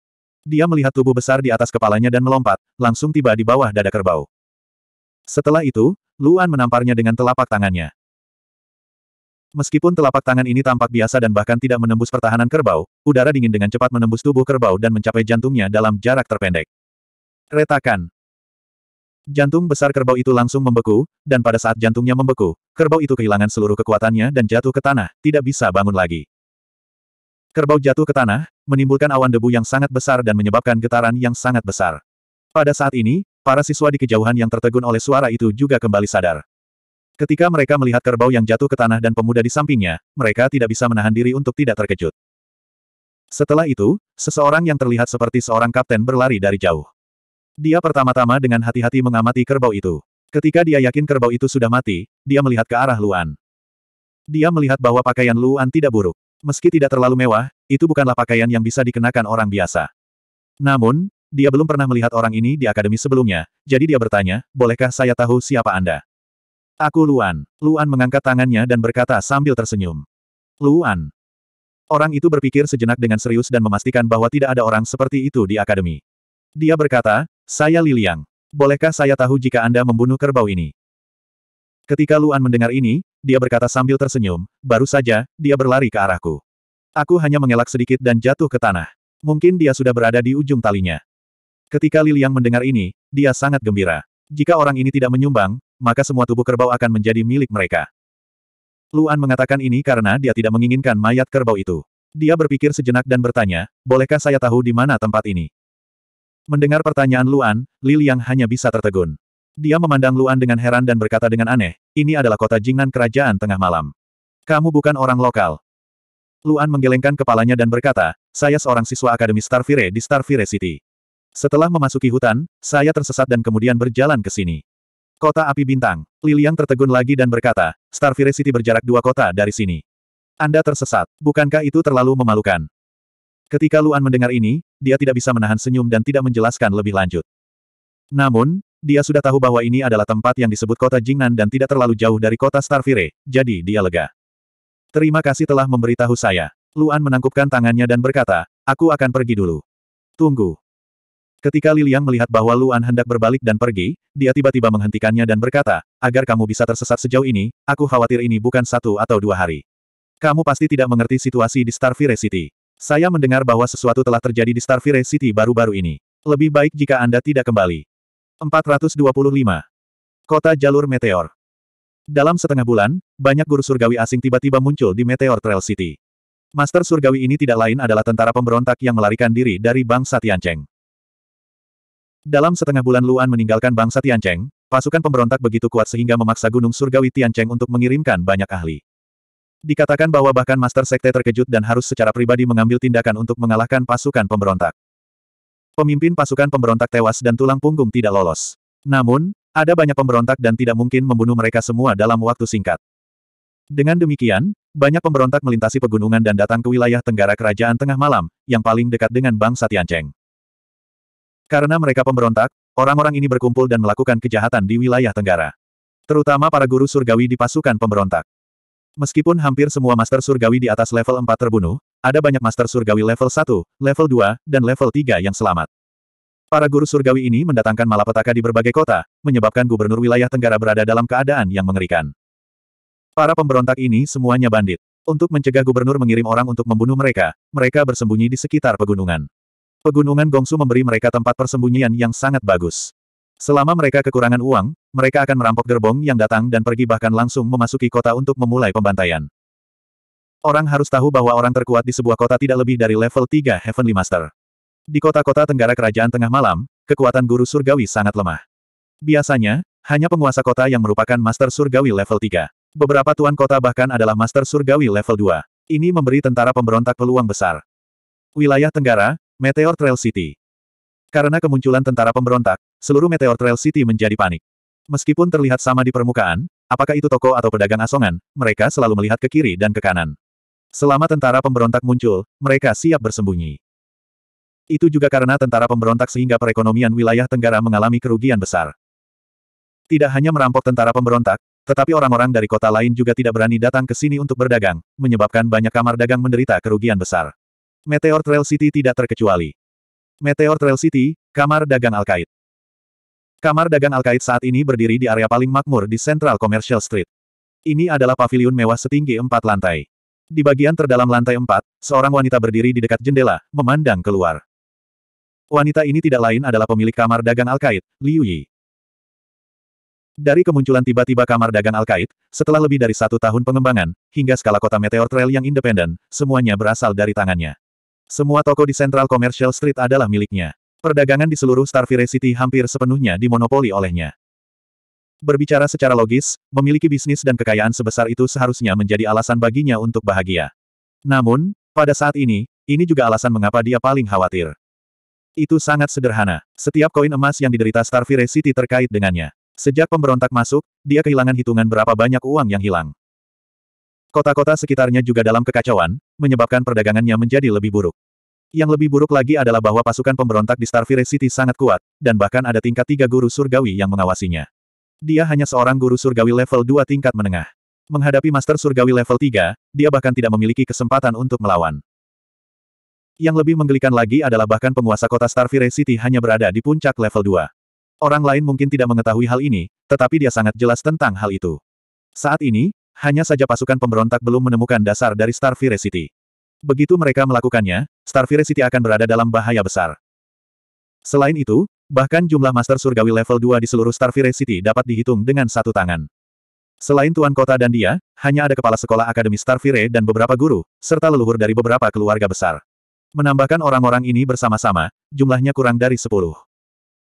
Dia melihat tubuh besar di atas kepalanya dan melompat, langsung tiba di bawah dada kerbau. Setelah itu, Luan menamparnya dengan telapak tangannya. Meskipun telapak tangan ini tampak biasa dan bahkan tidak menembus pertahanan kerbau, udara dingin dengan cepat menembus tubuh kerbau dan mencapai jantungnya dalam jarak terpendek. Retakan, Jantung besar kerbau itu langsung membeku, dan pada saat jantungnya membeku, kerbau itu kehilangan seluruh kekuatannya dan jatuh ke tanah, tidak bisa bangun lagi. Kerbau jatuh ke tanah, menimbulkan awan debu yang sangat besar dan menyebabkan getaran yang sangat besar. Pada saat ini, para siswa di kejauhan yang tertegun oleh suara itu juga kembali sadar. Ketika mereka melihat kerbau yang jatuh ke tanah dan pemuda di sampingnya, mereka tidak bisa menahan diri untuk tidak terkejut. Setelah itu, seseorang yang terlihat seperti seorang kapten berlari dari jauh. Dia pertama-tama dengan hati-hati mengamati kerbau itu. Ketika dia yakin kerbau itu sudah mati, dia melihat ke arah Luan. Dia melihat bahwa pakaian Luan tidak buruk. Meski tidak terlalu mewah, itu bukanlah pakaian yang bisa dikenakan orang biasa. Namun, dia belum pernah melihat orang ini di akademi sebelumnya, jadi dia bertanya, bolehkah saya tahu siapa Anda? Aku Luan. Luan mengangkat tangannya dan berkata sambil tersenyum. Luan. Orang itu berpikir sejenak dengan serius dan memastikan bahwa tidak ada orang seperti itu di akademi. Dia berkata, saya Liliang. Bolehkah saya tahu jika Anda membunuh kerbau ini? Ketika Luan mendengar ini, dia berkata sambil tersenyum, baru saja, dia berlari ke arahku. Aku hanya mengelak sedikit dan jatuh ke tanah. Mungkin dia sudah berada di ujung talinya. Ketika Liliang mendengar ini, dia sangat gembira. Jika orang ini tidak menyumbang, maka semua tubuh kerbau akan menjadi milik mereka. Luan mengatakan ini karena dia tidak menginginkan mayat kerbau itu. Dia berpikir sejenak dan bertanya, bolehkah saya tahu di mana tempat ini? Mendengar pertanyaan Luan, Li Liang hanya bisa tertegun. Dia memandang Luan dengan heran dan berkata dengan aneh, ini adalah kota Jingnan kerajaan tengah malam. Kamu bukan orang lokal. Luan menggelengkan kepalanya dan berkata, saya seorang siswa Akademi Starfire di Starfire City. Setelah memasuki hutan, saya tersesat dan kemudian berjalan ke sini. Kota Api Bintang. Liliang tertegun lagi dan berkata, Starfire City berjarak dua kota dari sini. Anda tersesat. Bukankah itu terlalu memalukan? Ketika Luan mendengar ini, dia tidak bisa menahan senyum dan tidak menjelaskan lebih lanjut. Namun, dia sudah tahu bahwa ini adalah tempat yang disebut kota Jingnan dan tidak terlalu jauh dari kota Starfire, jadi dia lega. Terima kasih telah memberitahu saya. Luan menangkupkan tangannya dan berkata, aku akan pergi dulu. Tunggu. Ketika Liliang melihat bahwa Luan hendak berbalik dan pergi, dia tiba-tiba menghentikannya dan berkata, agar kamu bisa tersesat sejauh ini, aku khawatir ini bukan satu atau dua hari. Kamu pasti tidak mengerti situasi di Starfire City. Saya mendengar bahwa sesuatu telah terjadi di Starfire City baru-baru ini. Lebih baik jika Anda tidak kembali. 425. Kota Jalur Meteor Dalam setengah bulan, banyak guru surgawi asing tiba-tiba muncul di Meteor Trail City. Master surgawi ini tidak lain adalah tentara pemberontak yang melarikan diri dari bangsa Tiancheng. Dalam setengah bulan Luan meninggalkan bangsa Tiancheng, pasukan pemberontak begitu kuat sehingga memaksa Gunung Surgawi Tiancheng untuk mengirimkan banyak ahli. Dikatakan bahwa bahkan Master Sekte terkejut dan harus secara pribadi mengambil tindakan untuk mengalahkan pasukan pemberontak. Pemimpin pasukan pemberontak tewas dan tulang punggung tidak lolos. Namun, ada banyak pemberontak dan tidak mungkin membunuh mereka semua dalam waktu singkat. Dengan demikian, banyak pemberontak melintasi pegunungan dan datang ke wilayah tenggara kerajaan tengah malam, yang paling dekat dengan bangsa Tiancheng. Karena mereka pemberontak, orang-orang ini berkumpul dan melakukan kejahatan di wilayah tenggara. Terutama para guru surgawi di pasukan pemberontak. Meskipun hampir semua Master Surgawi di atas level 4 terbunuh, ada banyak Master Surgawi level 1, level 2, dan level 3 yang selamat. Para guru surgawi ini mendatangkan malapetaka di berbagai kota, menyebabkan gubernur wilayah Tenggara berada dalam keadaan yang mengerikan. Para pemberontak ini semuanya bandit. Untuk mencegah gubernur mengirim orang untuk membunuh mereka, mereka bersembunyi di sekitar pegunungan. Pegunungan Gongsu memberi mereka tempat persembunyian yang sangat bagus. Selama mereka kekurangan uang, mereka akan merampok gerbong yang datang dan pergi bahkan langsung memasuki kota untuk memulai pembantaian. Orang harus tahu bahwa orang terkuat di sebuah kota tidak lebih dari level 3 Heavenly Master. Di kota-kota tenggara kerajaan tengah malam, kekuatan guru surgawi sangat lemah. Biasanya, hanya penguasa kota yang merupakan Master Surgawi level 3. Beberapa tuan kota bahkan adalah Master Surgawi level 2. Ini memberi tentara pemberontak peluang besar. Wilayah Tenggara, Meteor Trail City. Karena kemunculan tentara pemberontak, seluruh Meteor Trail City menjadi panik. Meskipun terlihat sama di permukaan, apakah itu toko atau pedagang asongan, mereka selalu melihat ke kiri dan ke kanan. Selama tentara pemberontak muncul, mereka siap bersembunyi. Itu juga karena tentara pemberontak sehingga perekonomian wilayah Tenggara mengalami kerugian besar. Tidak hanya merampok tentara pemberontak, tetapi orang-orang dari kota lain juga tidak berani datang ke sini untuk berdagang, menyebabkan banyak kamar dagang menderita kerugian besar. Meteor Trail City tidak terkecuali. Meteor Trail City, kamar dagang Al-Qaid. Kamar dagang al saat ini berdiri di area paling makmur di Central Commercial Street. Ini adalah pavilion mewah setinggi empat lantai. Di bagian terdalam lantai empat, seorang wanita berdiri di dekat jendela, memandang keluar. Wanita ini tidak lain adalah pemilik kamar dagang al Liu Yi. Dari kemunculan tiba-tiba kamar dagang al setelah lebih dari satu tahun pengembangan, hingga skala kota Meteor Trail yang independen, semuanya berasal dari tangannya. Semua toko di Central Commercial Street adalah miliknya. Perdagangan di seluruh Starfire City hampir sepenuhnya dimonopoli olehnya. Berbicara secara logis, memiliki bisnis dan kekayaan sebesar itu seharusnya menjadi alasan baginya untuk bahagia. Namun, pada saat ini, ini juga alasan mengapa dia paling khawatir. Itu sangat sederhana. Setiap koin emas yang diderita Starfire City terkait dengannya. Sejak pemberontak masuk, dia kehilangan hitungan berapa banyak uang yang hilang. Kota-kota sekitarnya juga dalam kekacauan, menyebabkan perdagangannya menjadi lebih buruk. Yang lebih buruk lagi adalah bahwa pasukan pemberontak di Starfire City sangat kuat, dan bahkan ada tingkat tiga guru surgawi yang mengawasinya. Dia hanya seorang guru surgawi level 2 tingkat menengah. Menghadapi Master Surgawi level 3, dia bahkan tidak memiliki kesempatan untuk melawan. Yang lebih menggelikan lagi adalah bahkan penguasa kota Starfire City hanya berada di puncak level 2. Orang lain mungkin tidak mengetahui hal ini, tetapi dia sangat jelas tentang hal itu. Saat ini, hanya saja pasukan pemberontak belum menemukan dasar dari Starfire City. Begitu mereka melakukannya, Starfire City akan berada dalam bahaya besar. Selain itu, bahkan jumlah Master Surgawi level 2 di seluruh Starfire City dapat dihitung dengan satu tangan. Selain Tuan Kota dan dia, hanya ada kepala sekolah Akademi Starfire dan beberapa guru, serta leluhur dari beberapa keluarga besar. Menambahkan orang-orang ini bersama-sama, jumlahnya kurang dari sepuluh.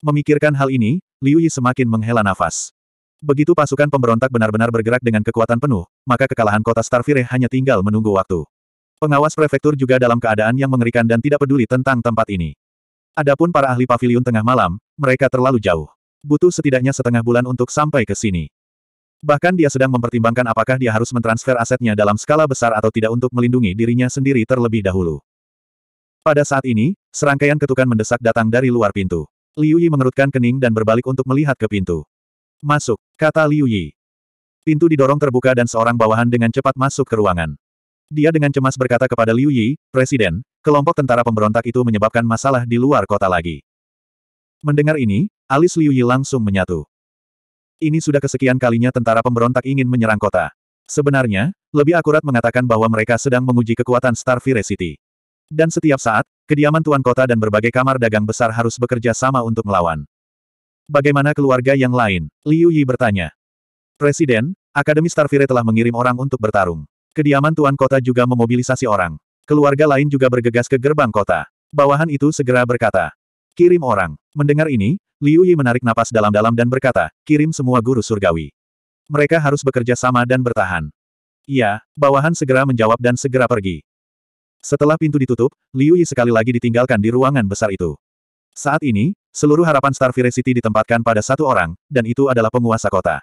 Memikirkan hal ini, Liu Yi semakin menghela nafas. Begitu pasukan pemberontak benar-benar bergerak dengan kekuatan penuh, maka kekalahan kota Starfire hanya tinggal menunggu waktu. Pengawas prefektur juga dalam keadaan yang mengerikan dan tidak peduli tentang tempat ini. Adapun para ahli pavilion tengah malam, mereka terlalu jauh. Butuh setidaknya setengah bulan untuk sampai ke sini. Bahkan dia sedang mempertimbangkan apakah dia harus mentransfer asetnya dalam skala besar atau tidak untuk melindungi dirinya sendiri terlebih dahulu. Pada saat ini, serangkaian ketukan mendesak datang dari luar pintu. Liu Yi mengerutkan kening dan berbalik untuk melihat ke pintu. Masuk, kata Liu Yi. Pintu didorong terbuka dan seorang bawahan dengan cepat masuk ke ruangan. Dia dengan cemas berkata kepada Liu Yi, Presiden, kelompok tentara pemberontak itu menyebabkan masalah di luar kota lagi. Mendengar ini, alis Liu Yi langsung menyatu. Ini sudah kesekian kalinya tentara pemberontak ingin menyerang kota. Sebenarnya, lebih akurat mengatakan bahwa mereka sedang menguji kekuatan Starfire City. Dan setiap saat, kediaman tuan kota dan berbagai kamar dagang besar harus bekerja sama untuk melawan. Bagaimana keluarga yang lain? Liu Yi bertanya. Presiden, Akademi Starfire telah mengirim orang untuk bertarung. Kediaman Tuan Kota juga memobilisasi orang. Keluarga lain juga bergegas ke gerbang kota. Bawahan itu segera berkata, Kirim orang. Mendengar ini, Liu Yi menarik napas dalam-dalam dan berkata, kirim semua guru surgawi. Mereka harus bekerja sama dan bertahan. Iya, bawahan segera menjawab dan segera pergi. Setelah pintu ditutup, Liu Yi sekali lagi ditinggalkan di ruangan besar itu. Saat ini, seluruh harapan Starfire City ditempatkan pada satu orang, dan itu adalah penguasa kota.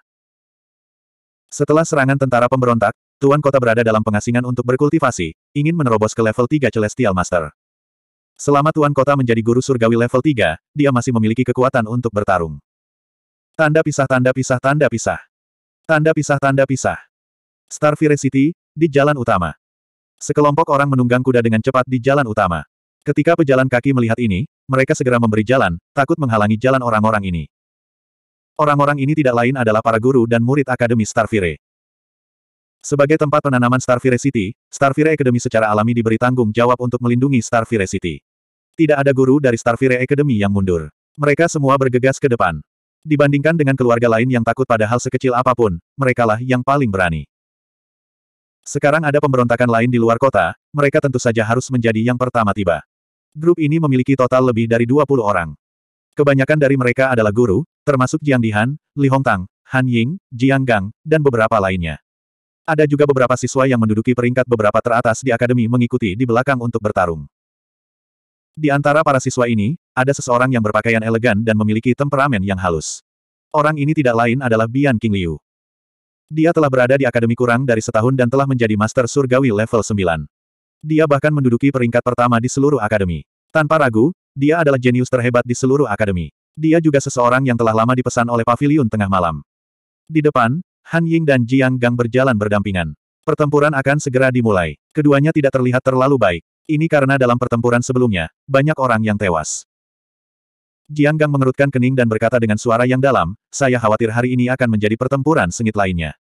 Setelah serangan tentara pemberontak, Tuan Kota berada dalam pengasingan untuk berkultivasi, ingin menerobos ke level 3 Celestial Master. Selama Tuan Kota menjadi guru surgawi level 3, dia masih memiliki kekuatan untuk bertarung. Tanda pisah tanda pisah tanda pisah. Tanda pisah tanda pisah. Starfire City, di jalan utama. Sekelompok orang menunggang kuda dengan cepat di jalan utama. Ketika pejalan kaki melihat ini, mereka segera memberi jalan, takut menghalangi jalan orang-orang ini. Orang-orang ini tidak lain adalah para guru dan murid Akademi Starfire. Sebagai tempat penanaman Starfire City, Starfire Academy secara alami diberi tanggung jawab untuk melindungi Starfire City. Tidak ada guru dari Starfire Academy yang mundur. Mereka semua bergegas ke depan. Dibandingkan dengan keluarga lain yang takut pada hal sekecil apapun, merekalah yang paling berani. Sekarang ada pemberontakan lain di luar kota, mereka tentu saja harus menjadi yang pertama tiba. Grup ini memiliki total lebih dari 20 orang. Kebanyakan dari mereka adalah guru, termasuk Jiang Dihan, Li Hongtang, Han Ying, Jiang Gang, dan beberapa lainnya. Ada juga beberapa siswa yang menduduki peringkat beberapa teratas di akademi mengikuti di belakang untuk bertarung. Di antara para siswa ini, ada seseorang yang berpakaian elegan dan memiliki temperamen yang halus. Orang ini tidak lain adalah Bian King Liu. Dia telah berada di akademi kurang dari setahun dan telah menjadi master surgawi level 9. Dia bahkan menduduki peringkat pertama di seluruh akademi. Tanpa ragu, dia adalah jenius terhebat di seluruh akademi. Dia juga seseorang yang telah lama dipesan oleh pavilion tengah malam. Di depan, Han Ying dan Jiang Gang berjalan berdampingan. Pertempuran akan segera dimulai. Keduanya tidak terlihat terlalu baik. Ini karena dalam pertempuran sebelumnya, banyak orang yang tewas. Jiang Gang mengerutkan kening dan berkata dengan suara yang dalam, saya khawatir hari ini akan menjadi pertempuran sengit lainnya.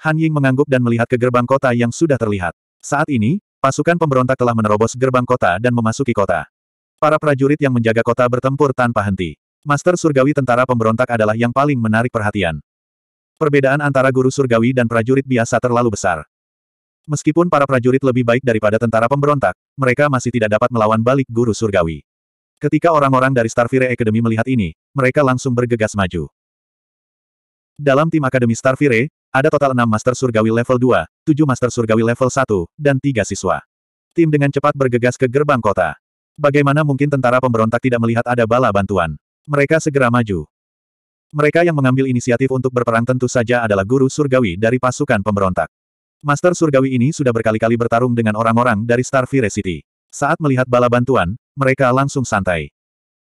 Han Ying mengangguk dan melihat ke gerbang kota yang sudah terlihat. Saat ini, pasukan pemberontak telah menerobos gerbang kota dan memasuki kota. Para prajurit yang menjaga kota bertempur tanpa henti. Master Surgawi Tentara Pemberontak adalah yang paling menarik perhatian. Perbedaan antara guru surgawi dan prajurit biasa terlalu besar. Meskipun para prajurit lebih baik daripada tentara pemberontak, mereka masih tidak dapat melawan balik guru surgawi. Ketika orang-orang dari Starfire Academy melihat ini, mereka langsung bergegas maju. Dalam tim Akademi Starfire, ada total 6 Master Surgawi level 2, 7 Master Surgawi level 1, dan 3 siswa. Tim dengan cepat bergegas ke gerbang kota. Bagaimana mungkin tentara pemberontak tidak melihat ada bala bantuan? Mereka segera maju. Mereka yang mengambil inisiatif untuk berperang tentu saja adalah guru surgawi dari pasukan pemberontak. Master surgawi ini sudah berkali-kali bertarung dengan orang-orang dari Starfire City. Saat melihat bala bantuan, mereka langsung santai.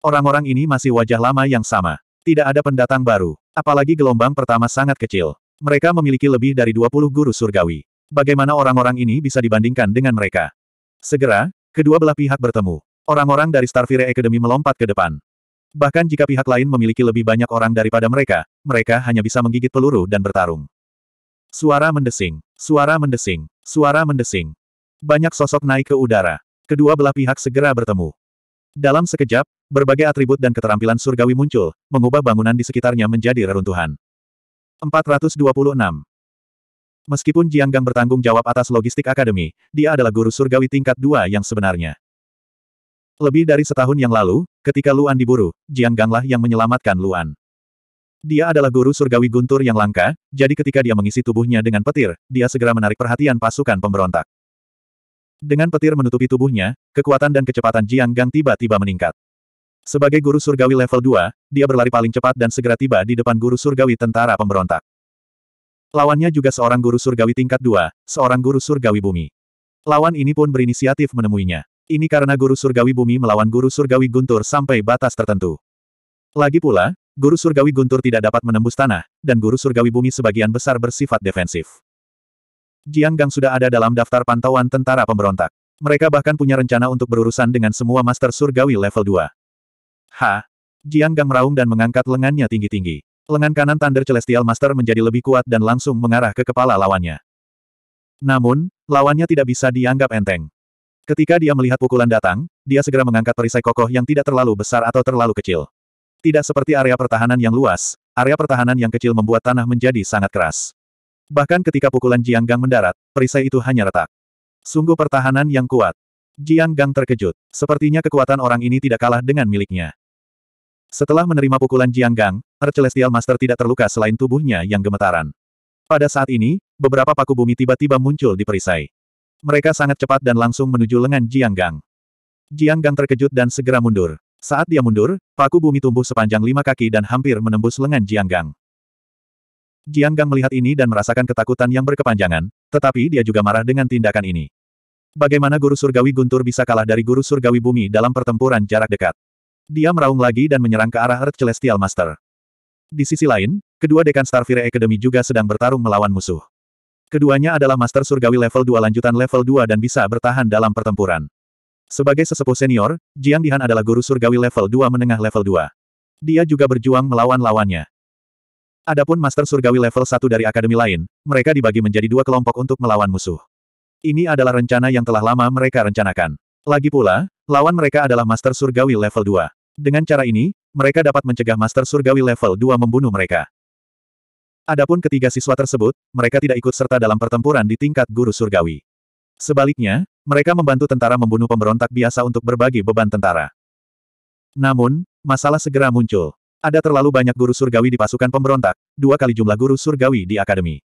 Orang-orang ini masih wajah lama yang sama. Tidak ada pendatang baru. Apalagi gelombang pertama sangat kecil. Mereka memiliki lebih dari 20 guru surgawi. Bagaimana orang-orang ini bisa dibandingkan dengan mereka? Segera, kedua belah pihak bertemu. Orang-orang dari Starfire Academy melompat ke depan. Bahkan jika pihak lain memiliki lebih banyak orang daripada mereka, mereka hanya bisa menggigit peluru dan bertarung. Suara mendesing, suara mendesing, suara mendesing. Banyak sosok naik ke udara. Kedua belah pihak segera bertemu. Dalam sekejap, berbagai atribut dan keterampilan surgawi muncul, mengubah bangunan di sekitarnya menjadi reruntuhan. 426. Meskipun Jianggang bertanggung jawab atas logistik akademi, dia adalah guru surgawi tingkat dua yang sebenarnya. Lebih dari setahun yang lalu, ketika Luan diburu, Jiang Ganglah yang menyelamatkan Luan. Dia adalah guru surgawi guntur yang langka, jadi ketika dia mengisi tubuhnya dengan petir, dia segera menarik perhatian pasukan pemberontak. Dengan petir menutupi tubuhnya, kekuatan dan kecepatan Jiang Gang tiba-tiba meningkat. Sebagai guru surgawi level 2, dia berlari paling cepat dan segera tiba di depan guru surgawi tentara pemberontak. Lawannya juga seorang guru surgawi tingkat 2, seorang guru surgawi bumi. Lawan ini pun berinisiatif menemuinya. Ini karena guru surgawi bumi melawan guru surgawi guntur sampai batas tertentu. Lagi pula, guru surgawi guntur tidak dapat menembus tanah, dan guru surgawi bumi sebagian besar bersifat defensif. Jiang Gang sudah ada dalam daftar pantauan tentara pemberontak. Mereka bahkan punya rencana untuk berurusan dengan semua master surgawi level 2. Ha! Jiang Gang meraung dan mengangkat lengannya tinggi-tinggi. Lengan kanan Thunder Celestial Master menjadi lebih kuat dan langsung mengarah ke kepala lawannya. Namun, lawannya tidak bisa dianggap enteng. Ketika dia melihat pukulan datang, dia segera mengangkat perisai kokoh yang tidak terlalu besar atau terlalu kecil. Tidak seperti area pertahanan yang luas, area pertahanan yang kecil membuat tanah menjadi sangat keras. Bahkan ketika pukulan Jiang Gang mendarat, perisai itu hanya retak. Sungguh pertahanan yang kuat. Jiang Gang terkejut. Sepertinya kekuatan orang ini tidak kalah dengan miliknya. Setelah menerima pukulan Jiang Gang, Earth Celestial Master tidak terluka selain tubuhnya yang gemetaran. Pada saat ini, beberapa paku bumi tiba-tiba muncul di perisai. Mereka sangat cepat dan langsung menuju lengan Jiang Gang. Jiang Gang terkejut dan segera mundur. Saat dia mundur, paku bumi tumbuh sepanjang lima kaki dan hampir menembus lengan Jiang Gang. Jiang Gang melihat ini dan merasakan ketakutan yang berkepanjangan, tetapi dia juga marah dengan tindakan ini. Bagaimana guru surgawi guntur bisa kalah dari guru surgawi bumi dalam pertempuran jarak dekat? Dia meraung lagi dan menyerang ke arah Earth Celestial Master. Di sisi lain, kedua dekan Starfire Academy juga sedang bertarung melawan musuh. Keduanya adalah Master Surgawi level 2 lanjutan level 2 dan bisa bertahan dalam pertempuran. Sebagai sesepuh senior, Jiang Dihan adalah guru surgawi level 2 menengah level 2. Dia juga berjuang melawan lawannya. Adapun Master Surgawi level 1 dari akademi lain, mereka dibagi menjadi dua kelompok untuk melawan musuh. Ini adalah rencana yang telah lama mereka rencanakan. Lagi pula, lawan mereka adalah Master Surgawi level 2. Dengan cara ini, mereka dapat mencegah Master Surgawi level 2 membunuh mereka. Adapun ketiga siswa tersebut, mereka tidak ikut serta dalam pertempuran di tingkat guru surgawi. Sebaliknya, mereka membantu tentara membunuh pemberontak biasa untuk berbagi beban tentara. Namun, masalah segera muncul. Ada terlalu banyak guru surgawi di pasukan pemberontak, dua kali jumlah guru surgawi di akademi.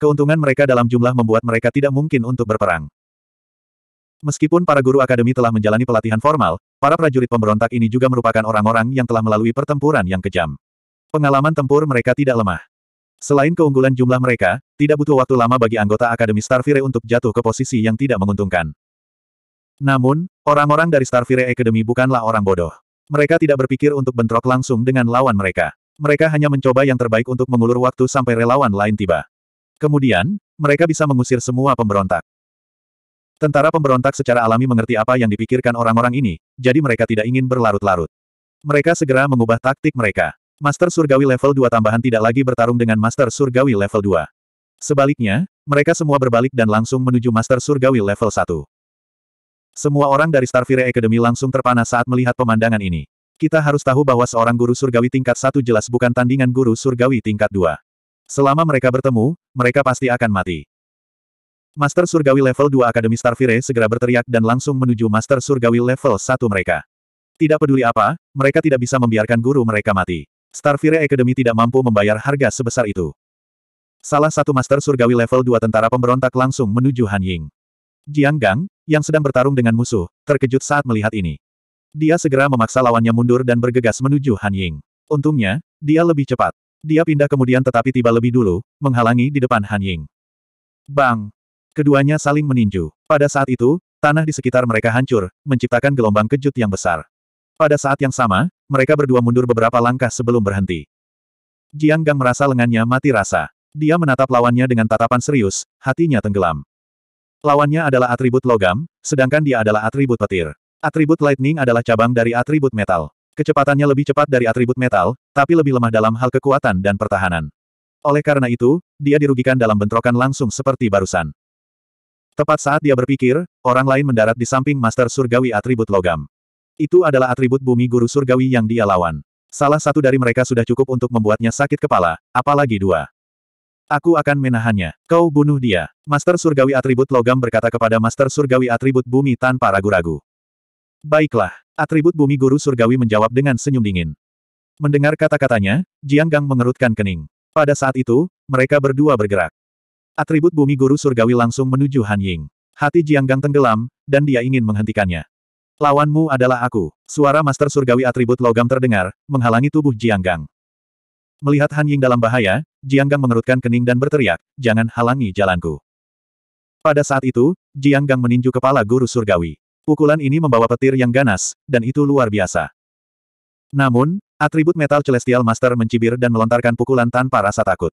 Keuntungan mereka dalam jumlah membuat mereka tidak mungkin untuk berperang. Meskipun para guru akademi telah menjalani pelatihan formal, para prajurit pemberontak ini juga merupakan orang-orang yang telah melalui pertempuran yang kejam. Pengalaman tempur mereka tidak lemah. Selain keunggulan jumlah mereka, tidak butuh waktu lama bagi anggota Akademi Starfire untuk jatuh ke posisi yang tidak menguntungkan. Namun, orang-orang dari Starfire Academy bukanlah orang bodoh. Mereka tidak berpikir untuk bentrok langsung dengan lawan mereka. Mereka hanya mencoba yang terbaik untuk mengulur waktu sampai relawan lain tiba. Kemudian, mereka bisa mengusir semua pemberontak. Tentara pemberontak secara alami mengerti apa yang dipikirkan orang-orang ini, jadi mereka tidak ingin berlarut-larut. Mereka segera mengubah taktik mereka. Master Surgawi level 2 tambahan tidak lagi bertarung dengan Master Surgawi level 2. Sebaliknya, mereka semua berbalik dan langsung menuju Master Surgawi level 1. Semua orang dari Starfire Academy langsung terpana saat melihat pemandangan ini. Kita harus tahu bahwa seorang guru surgawi tingkat satu jelas bukan tandingan guru surgawi tingkat dua. Selama mereka bertemu, mereka pasti akan mati. Master surgawi level 2 Akademi Starfire segera berteriak dan langsung menuju Master surgawi level 1 mereka. Tidak peduli apa, mereka tidak bisa membiarkan guru mereka mati. Starfire Academy tidak mampu membayar harga sebesar itu. Salah satu Master Surgawi level 2 tentara pemberontak langsung menuju Han Ying. Jiang Gang, yang sedang bertarung dengan musuh, terkejut saat melihat ini. Dia segera memaksa lawannya mundur dan bergegas menuju Han Ying. Untungnya, dia lebih cepat. Dia pindah kemudian tetapi tiba lebih dulu, menghalangi di depan Han Ying. Bang! Keduanya saling meninju. Pada saat itu, tanah di sekitar mereka hancur, menciptakan gelombang kejut yang besar. Pada saat yang sama, mereka berdua mundur beberapa langkah sebelum berhenti. Jiang Gang merasa lengannya mati rasa. Dia menatap lawannya dengan tatapan serius, hatinya tenggelam. Lawannya adalah atribut logam, sedangkan dia adalah atribut petir. Atribut lightning adalah cabang dari atribut metal. Kecepatannya lebih cepat dari atribut metal, tapi lebih lemah dalam hal kekuatan dan pertahanan. Oleh karena itu, dia dirugikan dalam bentrokan langsung seperti barusan. Tepat saat dia berpikir, orang lain mendarat di samping Master Surgawi atribut logam. Itu adalah atribut bumi guru surgawi yang dia lawan. Salah satu dari mereka sudah cukup untuk membuatnya sakit kepala, apalagi dua. Aku akan menahannya. Kau bunuh dia. Master Surgawi Atribut Logam berkata kepada Master Surgawi Atribut Bumi tanpa ragu-ragu. Baiklah. Atribut Bumi Guru Surgawi menjawab dengan senyum dingin. Mendengar kata-katanya, Jiang Gang mengerutkan kening. Pada saat itu, mereka berdua bergerak. Atribut Bumi Guru Surgawi langsung menuju Han Ying. Hati Jiang Gang tenggelam, dan dia ingin menghentikannya. Lawanmu adalah aku. Suara Master Surgawi atribut logam terdengar, menghalangi tubuh Jiang Gang. Melihat Han Ying dalam bahaya, Jiang Gang mengerutkan kening dan berteriak, jangan halangi jalanku. Pada saat itu, Jiang Gang meninju kepala guru surgawi. Pukulan ini membawa petir yang ganas, dan itu luar biasa. Namun, atribut metal Celestial Master mencibir dan melontarkan pukulan tanpa rasa takut.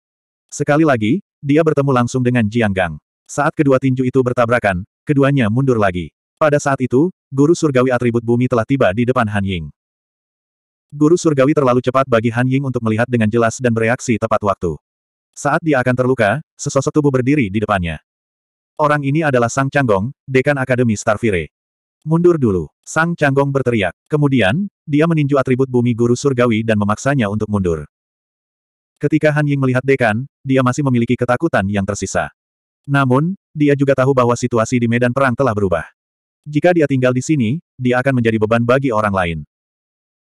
Sekali lagi, dia bertemu langsung dengan Jiang Gang. Saat kedua tinju itu bertabrakan, keduanya mundur lagi. Pada saat itu, guru surgawi atribut bumi telah tiba di depan Han Ying. Guru surgawi terlalu cepat bagi Han Ying untuk melihat dengan jelas dan bereaksi tepat waktu. Saat dia akan terluka, sesosok tubuh berdiri di depannya. Orang ini adalah Sang Canggong, dekan Akademi Starfire. Mundur dulu. Sang Canggong berteriak. Kemudian, dia meninju atribut bumi guru surgawi dan memaksanya untuk mundur. Ketika Han Ying melihat dekan, dia masih memiliki ketakutan yang tersisa. Namun, dia juga tahu bahwa situasi di medan perang telah berubah. Jika dia tinggal di sini, dia akan menjadi beban bagi orang lain.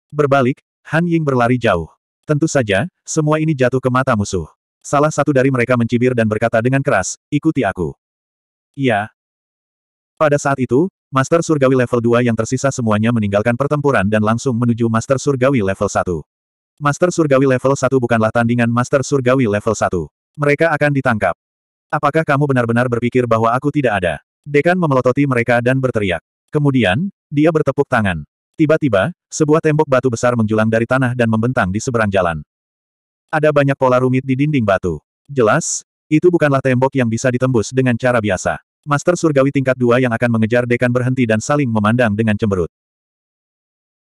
Berbalik, Han Ying berlari jauh. Tentu saja, semua ini jatuh ke mata musuh. Salah satu dari mereka mencibir dan berkata dengan keras, ikuti aku. Iya. Pada saat itu, Master Surgawi level 2 yang tersisa semuanya meninggalkan pertempuran dan langsung menuju Master Surgawi level 1. Master Surgawi level 1 bukanlah tandingan Master Surgawi level 1. Mereka akan ditangkap. Apakah kamu benar-benar berpikir bahwa aku tidak ada? Dekan memelototi mereka dan berteriak. Kemudian, dia bertepuk tangan. Tiba-tiba, sebuah tembok batu besar menjulang dari tanah dan membentang di seberang jalan. Ada banyak pola rumit di dinding batu. Jelas, itu bukanlah tembok yang bisa ditembus dengan cara biasa. Master Surgawi tingkat dua yang akan mengejar dekan berhenti dan saling memandang dengan cemberut.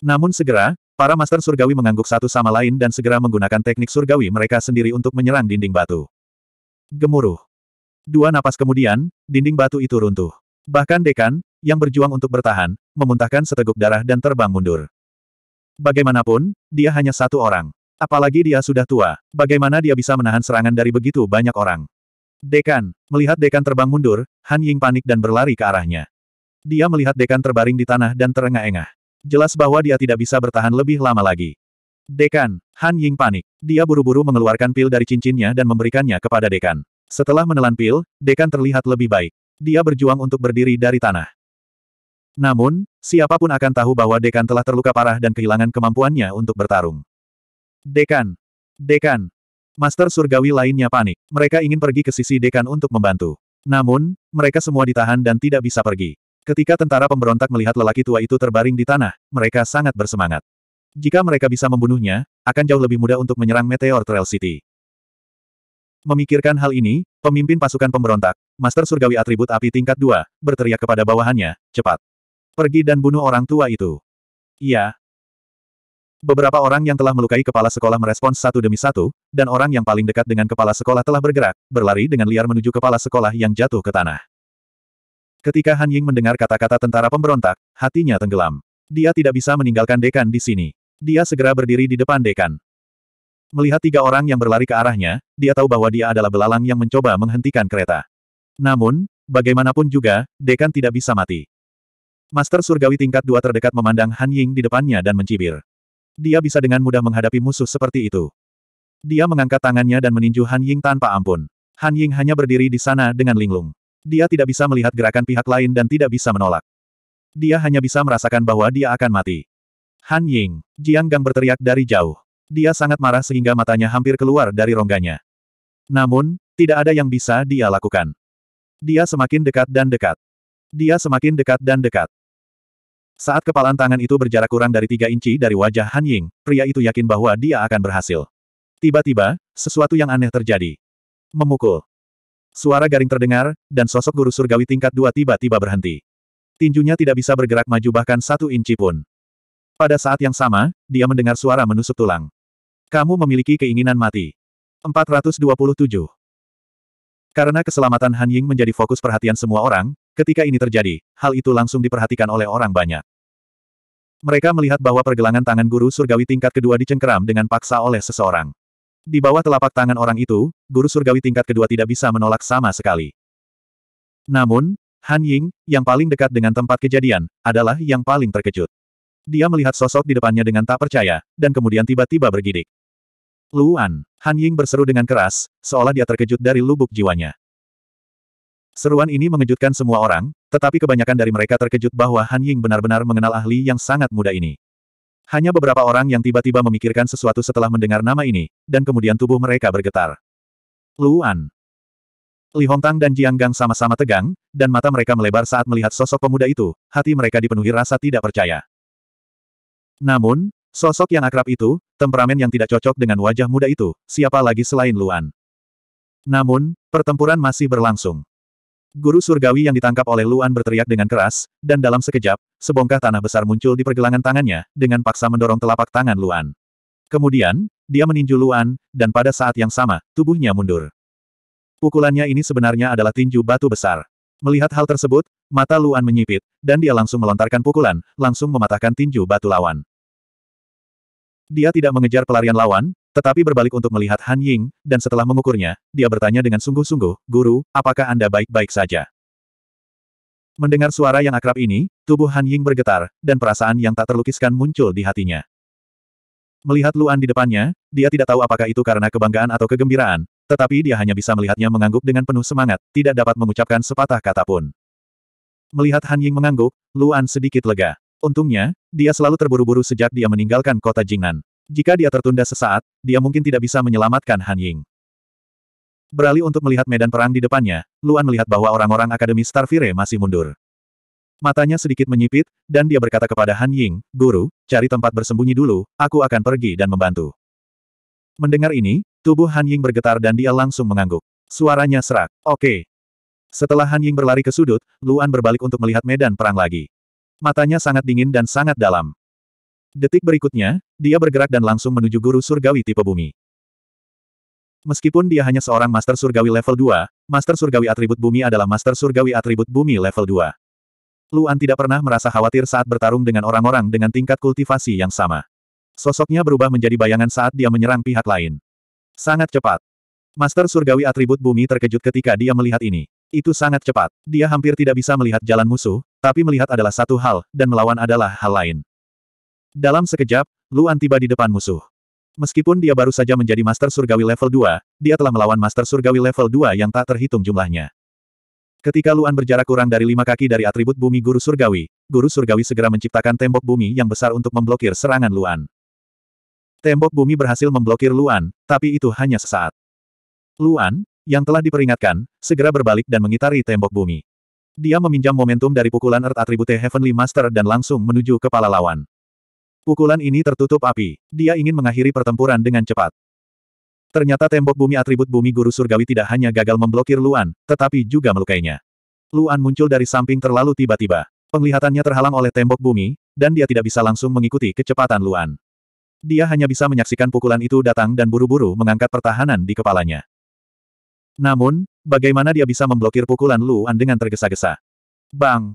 Namun segera, para Master Surgawi mengangguk satu sama lain dan segera menggunakan teknik Surgawi mereka sendiri untuk menyerang dinding batu. Gemuruh. Dua napas kemudian, dinding batu itu runtuh. Bahkan dekan, yang berjuang untuk bertahan, memuntahkan seteguk darah dan terbang mundur. Bagaimanapun, dia hanya satu orang. Apalagi dia sudah tua, bagaimana dia bisa menahan serangan dari begitu banyak orang? Dekan, melihat dekan terbang mundur, Han Ying panik dan berlari ke arahnya. Dia melihat dekan terbaring di tanah dan terengah-engah. Jelas bahwa dia tidak bisa bertahan lebih lama lagi. Dekan, Han Ying panik. Dia buru-buru mengeluarkan pil dari cincinnya dan memberikannya kepada dekan. Setelah menelan pil, Dekan terlihat lebih baik. Dia berjuang untuk berdiri dari tanah. Namun, siapapun akan tahu bahwa Dekan telah terluka parah dan kehilangan kemampuannya untuk bertarung. Dekan! Dekan! Master surgawi lainnya panik. Mereka ingin pergi ke sisi Dekan untuk membantu. Namun, mereka semua ditahan dan tidak bisa pergi. Ketika tentara pemberontak melihat lelaki tua itu terbaring di tanah, mereka sangat bersemangat. Jika mereka bisa membunuhnya, akan jauh lebih mudah untuk menyerang Meteor Trail City. Memikirkan hal ini, pemimpin pasukan pemberontak, Master Surgawi Atribut Api tingkat 2, berteriak kepada bawahannya, cepat. Pergi dan bunuh orang tua itu. Iya. Beberapa orang yang telah melukai kepala sekolah merespons satu demi satu, dan orang yang paling dekat dengan kepala sekolah telah bergerak, berlari dengan liar menuju kepala sekolah yang jatuh ke tanah. Ketika Han Ying mendengar kata-kata tentara pemberontak, hatinya tenggelam. Dia tidak bisa meninggalkan dekan di sini. Dia segera berdiri di depan dekan. Melihat tiga orang yang berlari ke arahnya, dia tahu bahwa dia adalah belalang yang mencoba menghentikan kereta. Namun, bagaimanapun juga, Dekan tidak bisa mati. Master Surgawi tingkat dua terdekat memandang Han Ying di depannya dan mencibir. Dia bisa dengan mudah menghadapi musuh seperti itu. Dia mengangkat tangannya dan meninju Han Ying tanpa ampun. Han Ying hanya berdiri di sana dengan linglung. Dia tidak bisa melihat gerakan pihak lain dan tidak bisa menolak. Dia hanya bisa merasakan bahwa dia akan mati. Han Ying, Jiang Gang berteriak dari jauh. Dia sangat marah sehingga matanya hampir keluar dari rongganya. Namun, tidak ada yang bisa dia lakukan. Dia semakin dekat dan dekat. Dia semakin dekat dan dekat. Saat kepalan tangan itu berjarak kurang dari tiga inci dari wajah Han Ying, pria itu yakin bahwa dia akan berhasil. Tiba-tiba, sesuatu yang aneh terjadi. Memukul. Suara garing terdengar, dan sosok guru surgawi tingkat dua tiba-tiba berhenti. Tinjunya tidak bisa bergerak maju bahkan satu inci pun. Pada saat yang sama, dia mendengar suara menusuk tulang. Kamu memiliki keinginan mati. 427. Karena keselamatan Han Ying menjadi fokus perhatian semua orang, ketika ini terjadi, hal itu langsung diperhatikan oleh orang banyak. Mereka melihat bahwa pergelangan tangan guru surgawi tingkat kedua dicengkeram dengan paksa oleh seseorang. Di bawah telapak tangan orang itu, guru surgawi tingkat kedua tidak bisa menolak sama sekali. Namun, Han Ying, yang paling dekat dengan tempat kejadian, adalah yang paling terkejut. Dia melihat sosok di depannya dengan tak percaya, dan kemudian tiba-tiba bergidik. Luan, Han Ying berseru dengan keras, seolah dia terkejut dari lubuk jiwanya. Seruan ini mengejutkan semua orang, tetapi kebanyakan dari mereka terkejut bahwa Han Ying benar-benar mengenal ahli yang sangat muda ini. Hanya beberapa orang yang tiba-tiba memikirkan sesuatu setelah mendengar nama ini, dan kemudian tubuh mereka bergetar. Luan. Li Hongtang dan Jiang Gang sama-sama tegang, dan mata mereka melebar saat melihat sosok pemuda itu, hati mereka dipenuhi rasa tidak percaya. Namun, Sosok yang akrab itu, temperamen yang tidak cocok dengan wajah muda itu, siapa lagi selain Luan. Namun, pertempuran masih berlangsung. Guru surgawi yang ditangkap oleh Luan berteriak dengan keras, dan dalam sekejap, sebongkah tanah besar muncul di pergelangan tangannya, dengan paksa mendorong telapak tangan Luan. Kemudian, dia meninju Luan, dan pada saat yang sama, tubuhnya mundur. Pukulannya ini sebenarnya adalah tinju batu besar. Melihat hal tersebut, mata Luan menyipit, dan dia langsung melontarkan pukulan, langsung mematahkan tinju batu lawan. Dia tidak mengejar pelarian lawan, tetapi berbalik untuk melihat Han Ying, dan setelah mengukurnya, dia bertanya dengan sungguh-sungguh, Guru, apakah Anda baik-baik saja? Mendengar suara yang akrab ini, tubuh Han Ying bergetar, dan perasaan yang tak terlukiskan muncul di hatinya. Melihat Luan di depannya, dia tidak tahu apakah itu karena kebanggaan atau kegembiraan, tetapi dia hanya bisa melihatnya mengangguk dengan penuh semangat, tidak dapat mengucapkan sepatah kata pun. Melihat Han Ying mengangguk, Luan sedikit lega. Untungnya, dia selalu terburu-buru sejak dia meninggalkan kota Jingnan. Jika dia tertunda sesaat, dia mungkin tidak bisa menyelamatkan Han Ying. Beralih untuk melihat medan perang di depannya, Luan melihat bahwa orang-orang Akademi Starfire masih mundur. Matanya sedikit menyipit, dan dia berkata kepada Han Ying, Guru, cari tempat bersembunyi dulu, aku akan pergi dan membantu. Mendengar ini, tubuh Han Ying bergetar dan dia langsung mengangguk. Suaranya serak. Oke. Setelah Han Ying berlari ke sudut, Luan berbalik untuk melihat medan perang lagi. Matanya sangat dingin dan sangat dalam. Detik berikutnya, dia bergerak dan langsung menuju guru surgawi tipe bumi. Meskipun dia hanya seorang Master Surgawi level 2, Master Surgawi atribut bumi adalah Master Surgawi atribut bumi level 2. Luan tidak pernah merasa khawatir saat bertarung dengan orang-orang dengan tingkat kultivasi yang sama. Sosoknya berubah menjadi bayangan saat dia menyerang pihak lain. Sangat cepat. Master Surgawi atribut bumi terkejut ketika dia melihat ini. Itu sangat cepat. Dia hampir tidak bisa melihat jalan musuh, tapi melihat adalah satu hal, dan melawan adalah hal lain. Dalam sekejap, Luan tiba di depan musuh. Meskipun dia baru saja menjadi Master Surgawi level 2, dia telah melawan Master Surgawi level 2 yang tak terhitung jumlahnya. Ketika Luan berjarak kurang dari lima kaki dari atribut bumi Guru Surgawi, Guru Surgawi segera menciptakan tembok bumi yang besar untuk memblokir serangan Luan. Tembok bumi berhasil memblokir Luan, tapi itu hanya sesaat. Luan, yang telah diperingatkan, segera berbalik dan mengitari tembok bumi. Dia meminjam momentum dari pukulan Earth Attribute Heavenly Master dan langsung menuju kepala lawan. Pukulan ini tertutup api. Dia ingin mengakhiri pertempuran dengan cepat. Ternyata tembok bumi atribut bumi guru surgawi tidak hanya gagal memblokir Luan, tetapi juga melukainya. Luan muncul dari samping terlalu tiba-tiba. Penglihatannya terhalang oleh tembok bumi, dan dia tidak bisa langsung mengikuti kecepatan Luan. Dia hanya bisa menyaksikan pukulan itu datang dan buru-buru mengangkat pertahanan di kepalanya. Namun, Bagaimana dia bisa memblokir pukulan Luan dengan tergesa-gesa? Bang!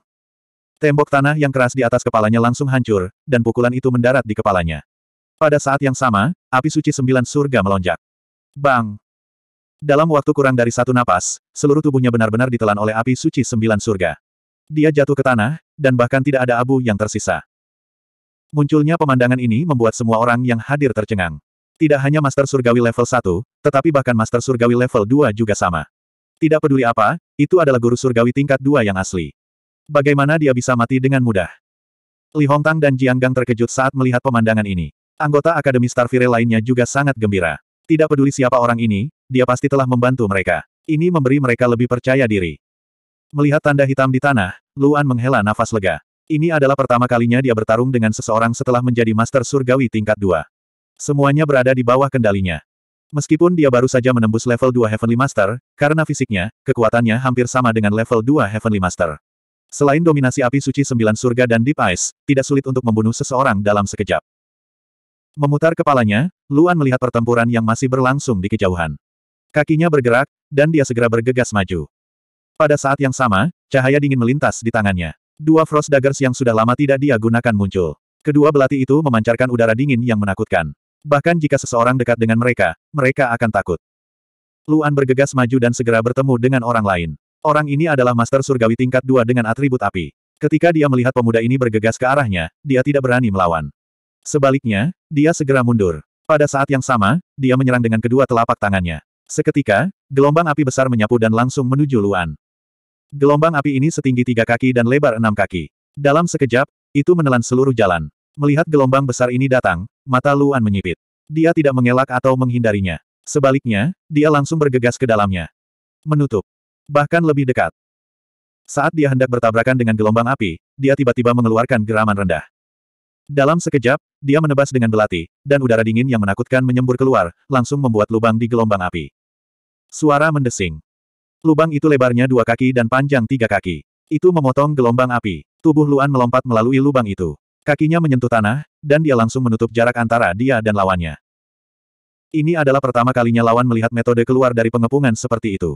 Tembok tanah yang keras di atas kepalanya langsung hancur, dan pukulan itu mendarat di kepalanya. Pada saat yang sama, api suci sembilan surga melonjak. Bang! Dalam waktu kurang dari satu napas, seluruh tubuhnya benar-benar ditelan oleh api suci sembilan surga. Dia jatuh ke tanah, dan bahkan tidak ada abu yang tersisa. Munculnya pemandangan ini membuat semua orang yang hadir tercengang. Tidak hanya Master Surgawi level 1, tetapi bahkan Master Surgawi level 2 juga sama. Tidak peduli apa, itu adalah guru surgawi tingkat dua yang asli. Bagaimana dia bisa mati dengan mudah? Li Hongtang dan Jiang Gang terkejut saat melihat pemandangan ini. Anggota Akademi Starfire lainnya juga sangat gembira. Tidak peduli siapa orang ini, dia pasti telah membantu mereka. Ini memberi mereka lebih percaya diri. Melihat tanda hitam di tanah, Luan menghela nafas lega. Ini adalah pertama kalinya dia bertarung dengan seseorang setelah menjadi Master Surgawi tingkat dua. Semuanya berada di bawah kendalinya. Meskipun dia baru saja menembus level 2 Heavenly Master, karena fisiknya, kekuatannya hampir sama dengan level 2 Heavenly Master. Selain dominasi api suci sembilan surga dan Deep Ice, tidak sulit untuk membunuh seseorang dalam sekejap. Memutar kepalanya, Luan melihat pertempuran yang masih berlangsung di kejauhan. Kakinya bergerak, dan dia segera bergegas maju. Pada saat yang sama, cahaya dingin melintas di tangannya. Dua Frost Daggers yang sudah lama tidak dia gunakan muncul. Kedua belati itu memancarkan udara dingin yang menakutkan. Bahkan jika seseorang dekat dengan mereka, mereka akan takut. Luan bergegas maju dan segera bertemu dengan orang lain. Orang ini adalah Master Surgawi tingkat Dua dengan atribut api. Ketika dia melihat pemuda ini bergegas ke arahnya, dia tidak berani melawan. Sebaliknya, dia segera mundur. Pada saat yang sama, dia menyerang dengan kedua telapak tangannya. Seketika, gelombang api besar menyapu dan langsung menuju Luan. Gelombang api ini setinggi tiga kaki dan lebar enam kaki. Dalam sekejap, itu menelan seluruh jalan. Melihat gelombang besar ini datang, Mata Luan menyipit. Dia tidak mengelak atau menghindarinya. Sebaliknya, dia langsung bergegas ke dalamnya. Menutup. Bahkan lebih dekat. Saat dia hendak bertabrakan dengan gelombang api, dia tiba-tiba mengeluarkan geraman rendah. Dalam sekejap, dia menebas dengan belati, dan udara dingin yang menakutkan menyembur keluar, langsung membuat lubang di gelombang api. Suara mendesing. Lubang itu lebarnya dua kaki dan panjang tiga kaki. Itu memotong gelombang api. Tubuh Luan melompat melalui lubang itu. Kakinya menyentuh tanah, dan dia langsung menutup jarak antara dia dan lawannya. Ini adalah pertama kalinya lawan melihat metode keluar dari pengepungan seperti itu.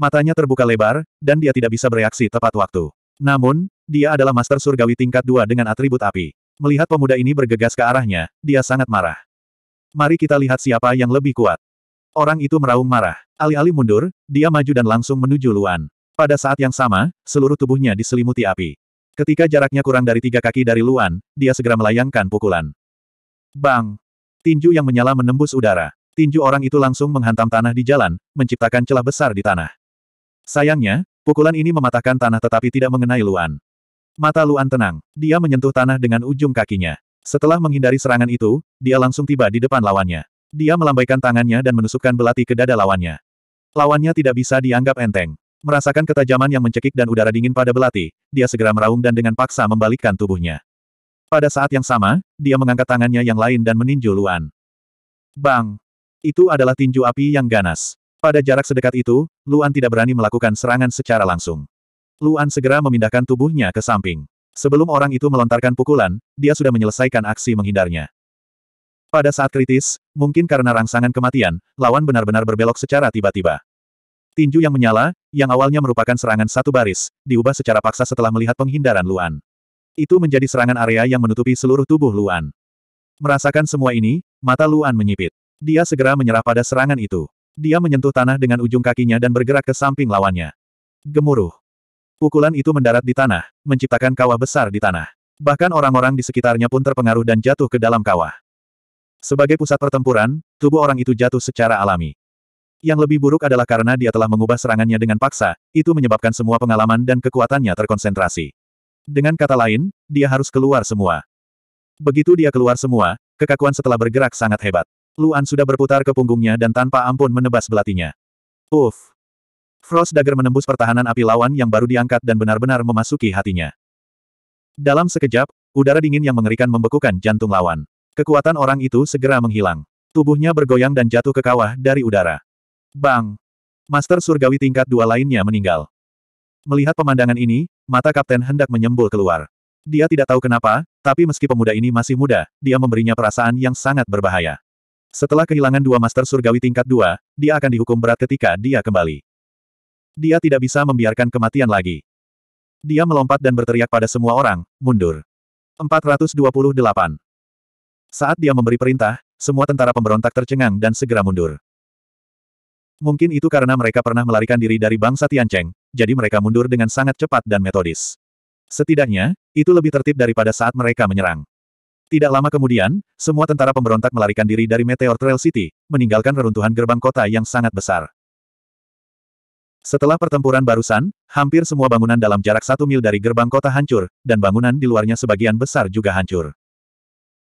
Matanya terbuka lebar, dan dia tidak bisa bereaksi tepat waktu. Namun, dia adalah Master Surgawi tingkat dua dengan atribut api. Melihat pemuda ini bergegas ke arahnya, dia sangat marah. Mari kita lihat siapa yang lebih kuat. Orang itu meraung marah. Alih-alih mundur, dia maju dan langsung menuju Luan. Pada saat yang sama, seluruh tubuhnya diselimuti api. Ketika jaraknya kurang dari tiga kaki dari Luan, dia segera melayangkan pukulan. Bang! Tinju yang menyala menembus udara. Tinju orang itu langsung menghantam tanah di jalan, menciptakan celah besar di tanah. Sayangnya, pukulan ini mematahkan tanah tetapi tidak mengenai Luan. Mata Luan tenang, dia menyentuh tanah dengan ujung kakinya. Setelah menghindari serangan itu, dia langsung tiba di depan lawannya. Dia melambaikan tangannya dan menusukkan belati ke dada lawannya. Lawannya tidak bisa dianggap enteng. Merasakan ketajaman yang mencekik dan udara dingin pada belati, dia segera meraung dan dengan paksa membalikkan tubuhnya. Pada saat yang sama, dia mengangkat tangannya yang lain dan meninju Luan. Bang! Itu adalah tinju api yang ganas. Pada jarak sedekat itu, Luan tidak berani melakukan serangan secara langsung. Luan segera memindahkan tubuhnya ke samping. Sebelum orang itu melontarkan pukulan, dia sudah menyelesaikan aksi menghindarnya. Pada saat kritis, mungkin karena rangsangan kematian, lawan benar-benar berbelok secara tiba-tiba. Tinju yang menyala, yang awalnya merupakan serangan satu baris, diubah secara paksa setelah melihat penghindaran Luan. Itu menjadi serangan area yang menutupi seluruh tubuh Luan. Merasakan semua ini, mata Luan menyipit. Dia segera menyerah pada serangan itu. Dia menyentuh tanah dengan ujung kakinya dan bergerak ke samping lawannya. Gemuruh. Pukulan itu mendarat di tanah, menciptakan kawah besar di tanah. Bahkan orang-orang di sekitarnya pun terpengaruh dan jatuh ke dalam kawah. Sebagai pusat pertempuran, tubuh orang itu jatuh secara alami. Yang lebih buruk adalah karena dia telah mengubah serangannya dengan paksa, itu menyebabkan semua pengalaman dan kekuatannya terkonsentrasi. Dengan kata lain, dia harus keluar semua. Begitu dia keluar semua, kekakuan setelah bergerak sangat hebat. Luan sudah berputar ke punggungnya dan tanpa ampun menebas belatinya. Uff! Frost Dagger menembus pertahanan api lawan yang baru diangkat dan benar-benar memasuki hatinya. Dalam sekejap, udara dingin yang mengerikan membekukan jantung lawan. Kekuatan orang itu segera menghilang. Tubuhnya bergoyang dan jatuh ke kawah dari udara. Bang! Master surgawi tingkat dua lainnya meninggal. Melihat pemandangan ini, mata kapten hendak menyembul keluar. Dia tidak tahu kenapa, tapi meski pemuda ini masih muda, dia memberinya perasaan yang sangat berbahaya. Setelah kehilangan dua master surgawi tingkat dua, dia akan dihukum berat ketika dia kembali. Dia tidak bisa membiarkan kematian lagi. Dia melompat dan berteriak pada semua orang, mundur. 428. Saat dia memberi perintah, semua tentara pemberontak tercengang dan segera mundur. Mungkin itu karena mereka pernah melarikan diri dari bangsa Tiancheng, jadi mereka mundur dengan sangat cepat dan metodis. Setidaknya, itu lebih tertib daripada saat mereka menyerang. Tidak lama kemudian, semua tentara pemberontak melarikan diri dari Meteor Trail City, meninggalkan reruntuhan gerbang kota yang sangat besar. Setelah pertempuran barusan, hampir semua bangunan dalam jarak satu mil dari gerbang kota hancur, dan bangunan di luarnya sebagian besar juga hancur.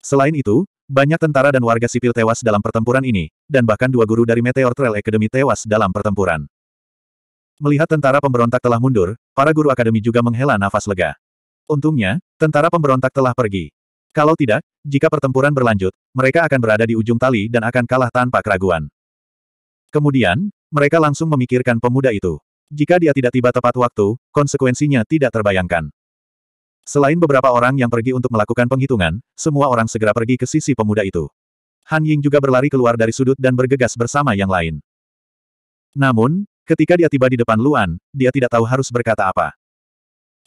Selain itu, banyak tentara dan warga sipil tewas dalam pertempuran ini, dan bahkan dua guru dari Meteor Trail Academy tewas dalam pertempuran. Melihat tentara pemberontak telah mundur, para guru akademi juga menghela nafas lega. Untungnya, tentara pemberontak telah pergi. Kalau tidak, jika pertempuran berlanjut, mereka akan berada di ujung tali dan akan kalah tanpa keraguan. Kemudian, mereka langsung memikirkan pemuda itu. Jika dia tidak tiba tepat waktu, konsekuensinya tidak terbayangkan. Selain beberapa orang yang pergi untuk melakukan penghitungan, semua orang segera pergi ke sisi pemuda itu. Han Ying juga berlari keluar dari sudut dan bergegas bersama yang lain. Namun, ketika dia tiba di depan Luan, dia tidak tahu harus berkata apa.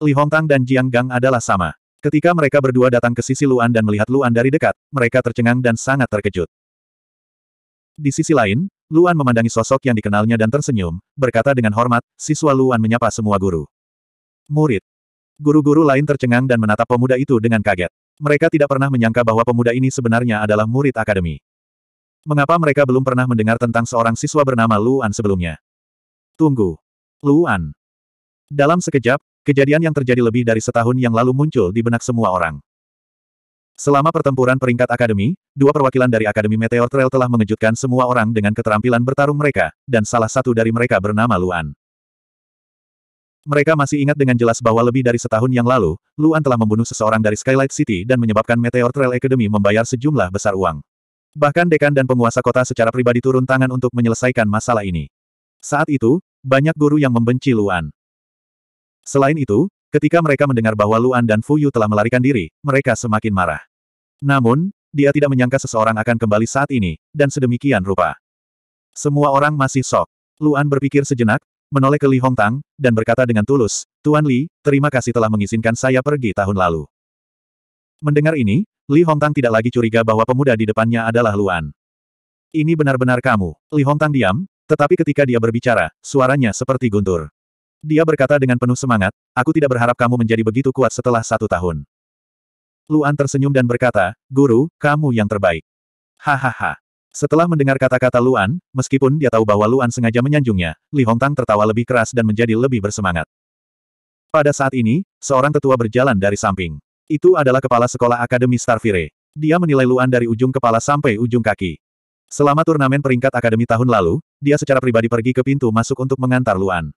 Li Hongtang dan Jiang Gang adalah sama. Ketika mereka berdua datang ke sisi Luan dan melihat Luan dari dekat, mereka tercengang dan sangat terkejut. Di sisi lain, Luan memandangi sosok yang dikenalnya dan tersenyum, berkata dengan hormat, siswa Luan menyapa semua guru. Murid, Guru-guru lain tercengang dan menatap pemuda itu dengan kaget. Mereka tidak pernah menyangka bahwa pemuda ini sebenarnya adalah murid akademi. Mengapa mereka belum pernah mendengar tentang seorang siswa bernama Luan sebelumnya? Tunggu. Luan. Dalam sekejap, kejadian yang terjadi lebih dari setahun yang lalu muncul di benak semua orang. Selama pertempuran peringkat akademi, dua perwakilan dari Akademi Meteor Trail telah mengejutkan semua orang dengan keterampilan bertarung mereka, dan salah satu dari mereka bernama Luan. Mereka masih ingat dengan jelas bahwa lebih dari setahun yang lalu, Luan telah membunuh seseorang dari Skylight City dan menyebabkan Meteor Trail Academy membayar sejumlah besar uang. Bahkan dekan dan penguasa kota secara pribadi turun tangan untuk menyelesaikan masalah ini. Saat itu, banyak guru yang membenci Luan. Selain itu, ketika mereka mendengar bahwa Luan dan Fuyu telah melarikan diri, mereka semakin marah. Namun, dia tidak menyangka seseorang akan kembali saat ini, dan sedemikian rupa. Semua orang masih sok. Luan berpikir sejenak, menoleh ke Li Hongtang, dan berkata dengan tulus, Tuan Li, terima kasih telah mengizinkan saya pergi tahun lalu. Mendengar ini, Li Hongtang tidak lagi curiga bahwa pemuda di depannya adalah Luan. Ini benar-benar kamu. Li Hongtang diam, tetapi ketika dia berbicara, suaranya seperti guntur. Dia berkata dengan penuh semangat, aku tidak berharap kamu menjadi begitu kuat setelah satu tahun. Luan tersenyum dan berkata, Guru, kamu yang terbaik. Hahaha. Setelah mendengar kata-kata Luan, meskipun dia tahu bahwa Luan sengaja menyanjungnya, Li Hongtang tertawa lebih keras dan menjadi lebih bersemangat. Pada saat ini, seorang tetua berjalan dari samping. Itu adalah kepala sekolah Akademi Starfire. Dia menilai Luan dari ujung kepala sampai ujung kaki. Selama turnamen peringkat akademi tahun lalu, dia secara pribadi pergi ke pintu masuk untuk mengantar Luan.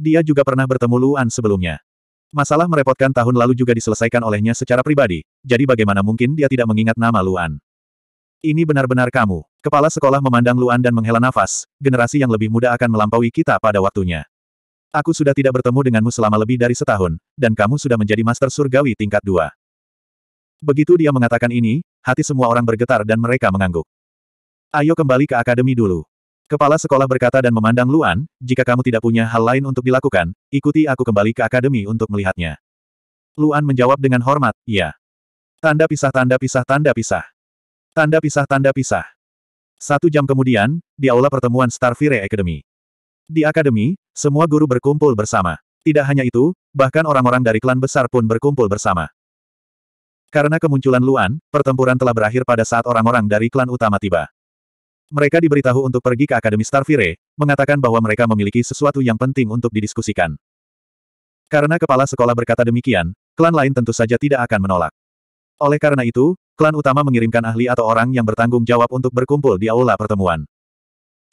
Dia juga pernah bertemu Luan sebelumnya. Masalah merepotkan tahun lalu juga diselesaikan olehnya secara pribadi, jadi bagaimana mungkin dia tidak mengingat nama Luan. Ini benar-benar kamu. Kepala sekolah memandang Luan dan menghela nafas, generasi yang lebih muda akan melampaui kita pada waktunya. Aku sudah tidak bertemu denganmu selama lebih dari setahun, dan kamu sudah menjadi master surgawi tingkat dua. Begitu dia mengatakan ini, hati semua orang bergetar dan mereka mengangguk. Ayo kembali ke akademi dulu. Kepala sekolah berkata dan memandang Luan, jika kamu tidak punya hal lain untuk dilakukan, ikuti aku kembali ke akademi untuk melihatnya. Luan menjawab dengan hormat, iya. Tanda pisah tanda pisah tanda pisah. Tanda pisah tanda pisah. Satu jam kemudian, di aula pertemuan Starfire Academy. Di akademi, semua guru berkumpul bersama. Tidak hanya itu, bahkan orang-orang dari klan besar pun berkumpul bersama. Karena kemunculan Luan, pertempuran telah berakhir pada saat orang-orang dari klan utama tiba. Mereka diberitahu untuk pergi ke Akademi Starfire, mengatakan bahwa mereka memiliki sesuatu yang penting untuk didiskusikan. Karena kepala sekolah berkata demikian, klan lain tentu saja tidak akan menolak. Oleh karena itu, klan utama mengirimkan ahli atau orang yang bertanggung jawab untuk berkumpul di aula pertemuan.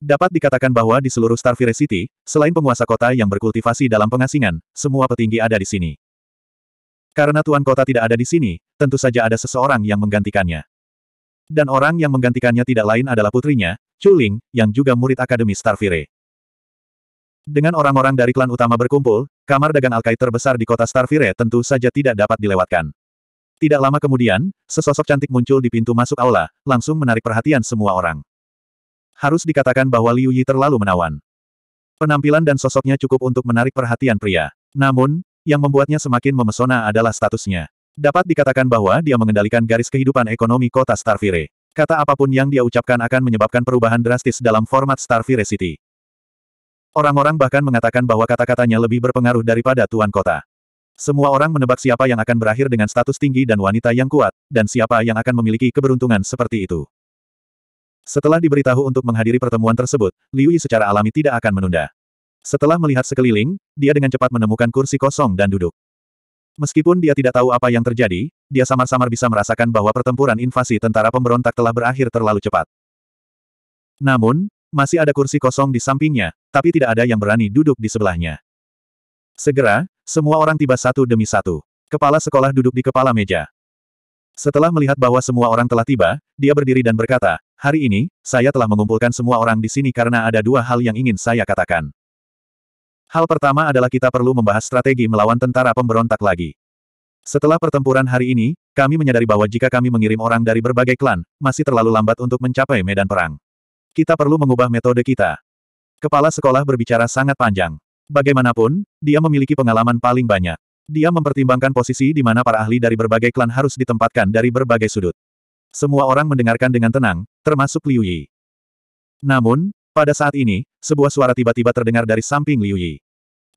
Dapat dikatakan bahwa di seluruh Starfire City, selain penguasa kota yang berkultivasi dalam pengasingan, semua petinggi ada di sini. Karena tuan kota tidak ada di sini, tentu saja ada seseorang yang menggantikannya. Dan orang yang menggantikannya tidak lain adalah putrinya, Chuling, yang juga murid Akademi Starfire. Dengan orang-orang dari klan utama berkumpul, kamar dagang alkai terbesar di kota Starfire tentu saja tidak dapat dilewatkan. Tidak lama kemudian, sesosok cantik muncul di pintu masuk aula, langsung menarik perhatian semua orang. Harus dikatakan bahwa Liu Yi terlalu menawan. Penampilan dan sosoknya cukup untuk menarik perhatian pria. Namun, yang membuatnya semakin memesona adalah statusnya. Dapat dikatakan bahwa dia mengendalikan garis kehidupan ekonomi kota Starfire. Kata apapun yang dia ucapkan akan menyebabkan perubahan drastis dalam format Starfire City. Orang-orang bahkan mengatakan bahwa kata-katanya lebih berpengaruh daripada tuan kota. Semua orang menebak siapa yang akan berakhir dengan status tinggi dan wanita yang kuat, dan siapa yang akan memiliki keberuntungan seperti itu. Setelah diberitahu untuk menghadiri pertemuan tersebut, Liu Yi secara alami tidak akan menunda. Setelah melihat sekeliling, dia dengan cepat menemukan kursi kosong dan duduk. Meskipun dia tidak tahu apa yang terjadi, dia samar-samar bisa merasakan bahwa pertempuran invasi tentara pemberontak telah berakhir terlalu cepat. Namun, masih ada kursi kosong di sampingnya, tapi tidak ada yang berani duduk di sebelahnya. Segera, semua orang tiba satu demi satu. Kepala sekolah duduk di kepala meja. Setelah melihat bahwa semua orang telah tiba, dia berdiri dan berkata, Hari ini, saya telah mengumpulkan semua orang di sini karena ada dua hal yang ingin saya katakan. Hal pertama adalah kita perlu membahas strategi melawan tentara pemberontak lagi. Setelah pertempuran hari ini, kami menyadari bahwa jika kami mengirim orang dari berbagai klan, masih terlalu lambat untuk mencapai medan perang. Kita perlu mengubah metode kita. Kepala sekolah berbicara sangat panjang. Bagaimanapun, dia memiliki pengalaman paling banyak. Dia mempertimbangkan posisi di mana para ahli dari berbagai klan harus ditempatkan dari berbagai sudut. Semua orang mendengarkan dengan tenang, termasuk Liu Yi. Namun, pada saat ini, sebuah suara tiba-tiba terdengar dari samping Liu Yi.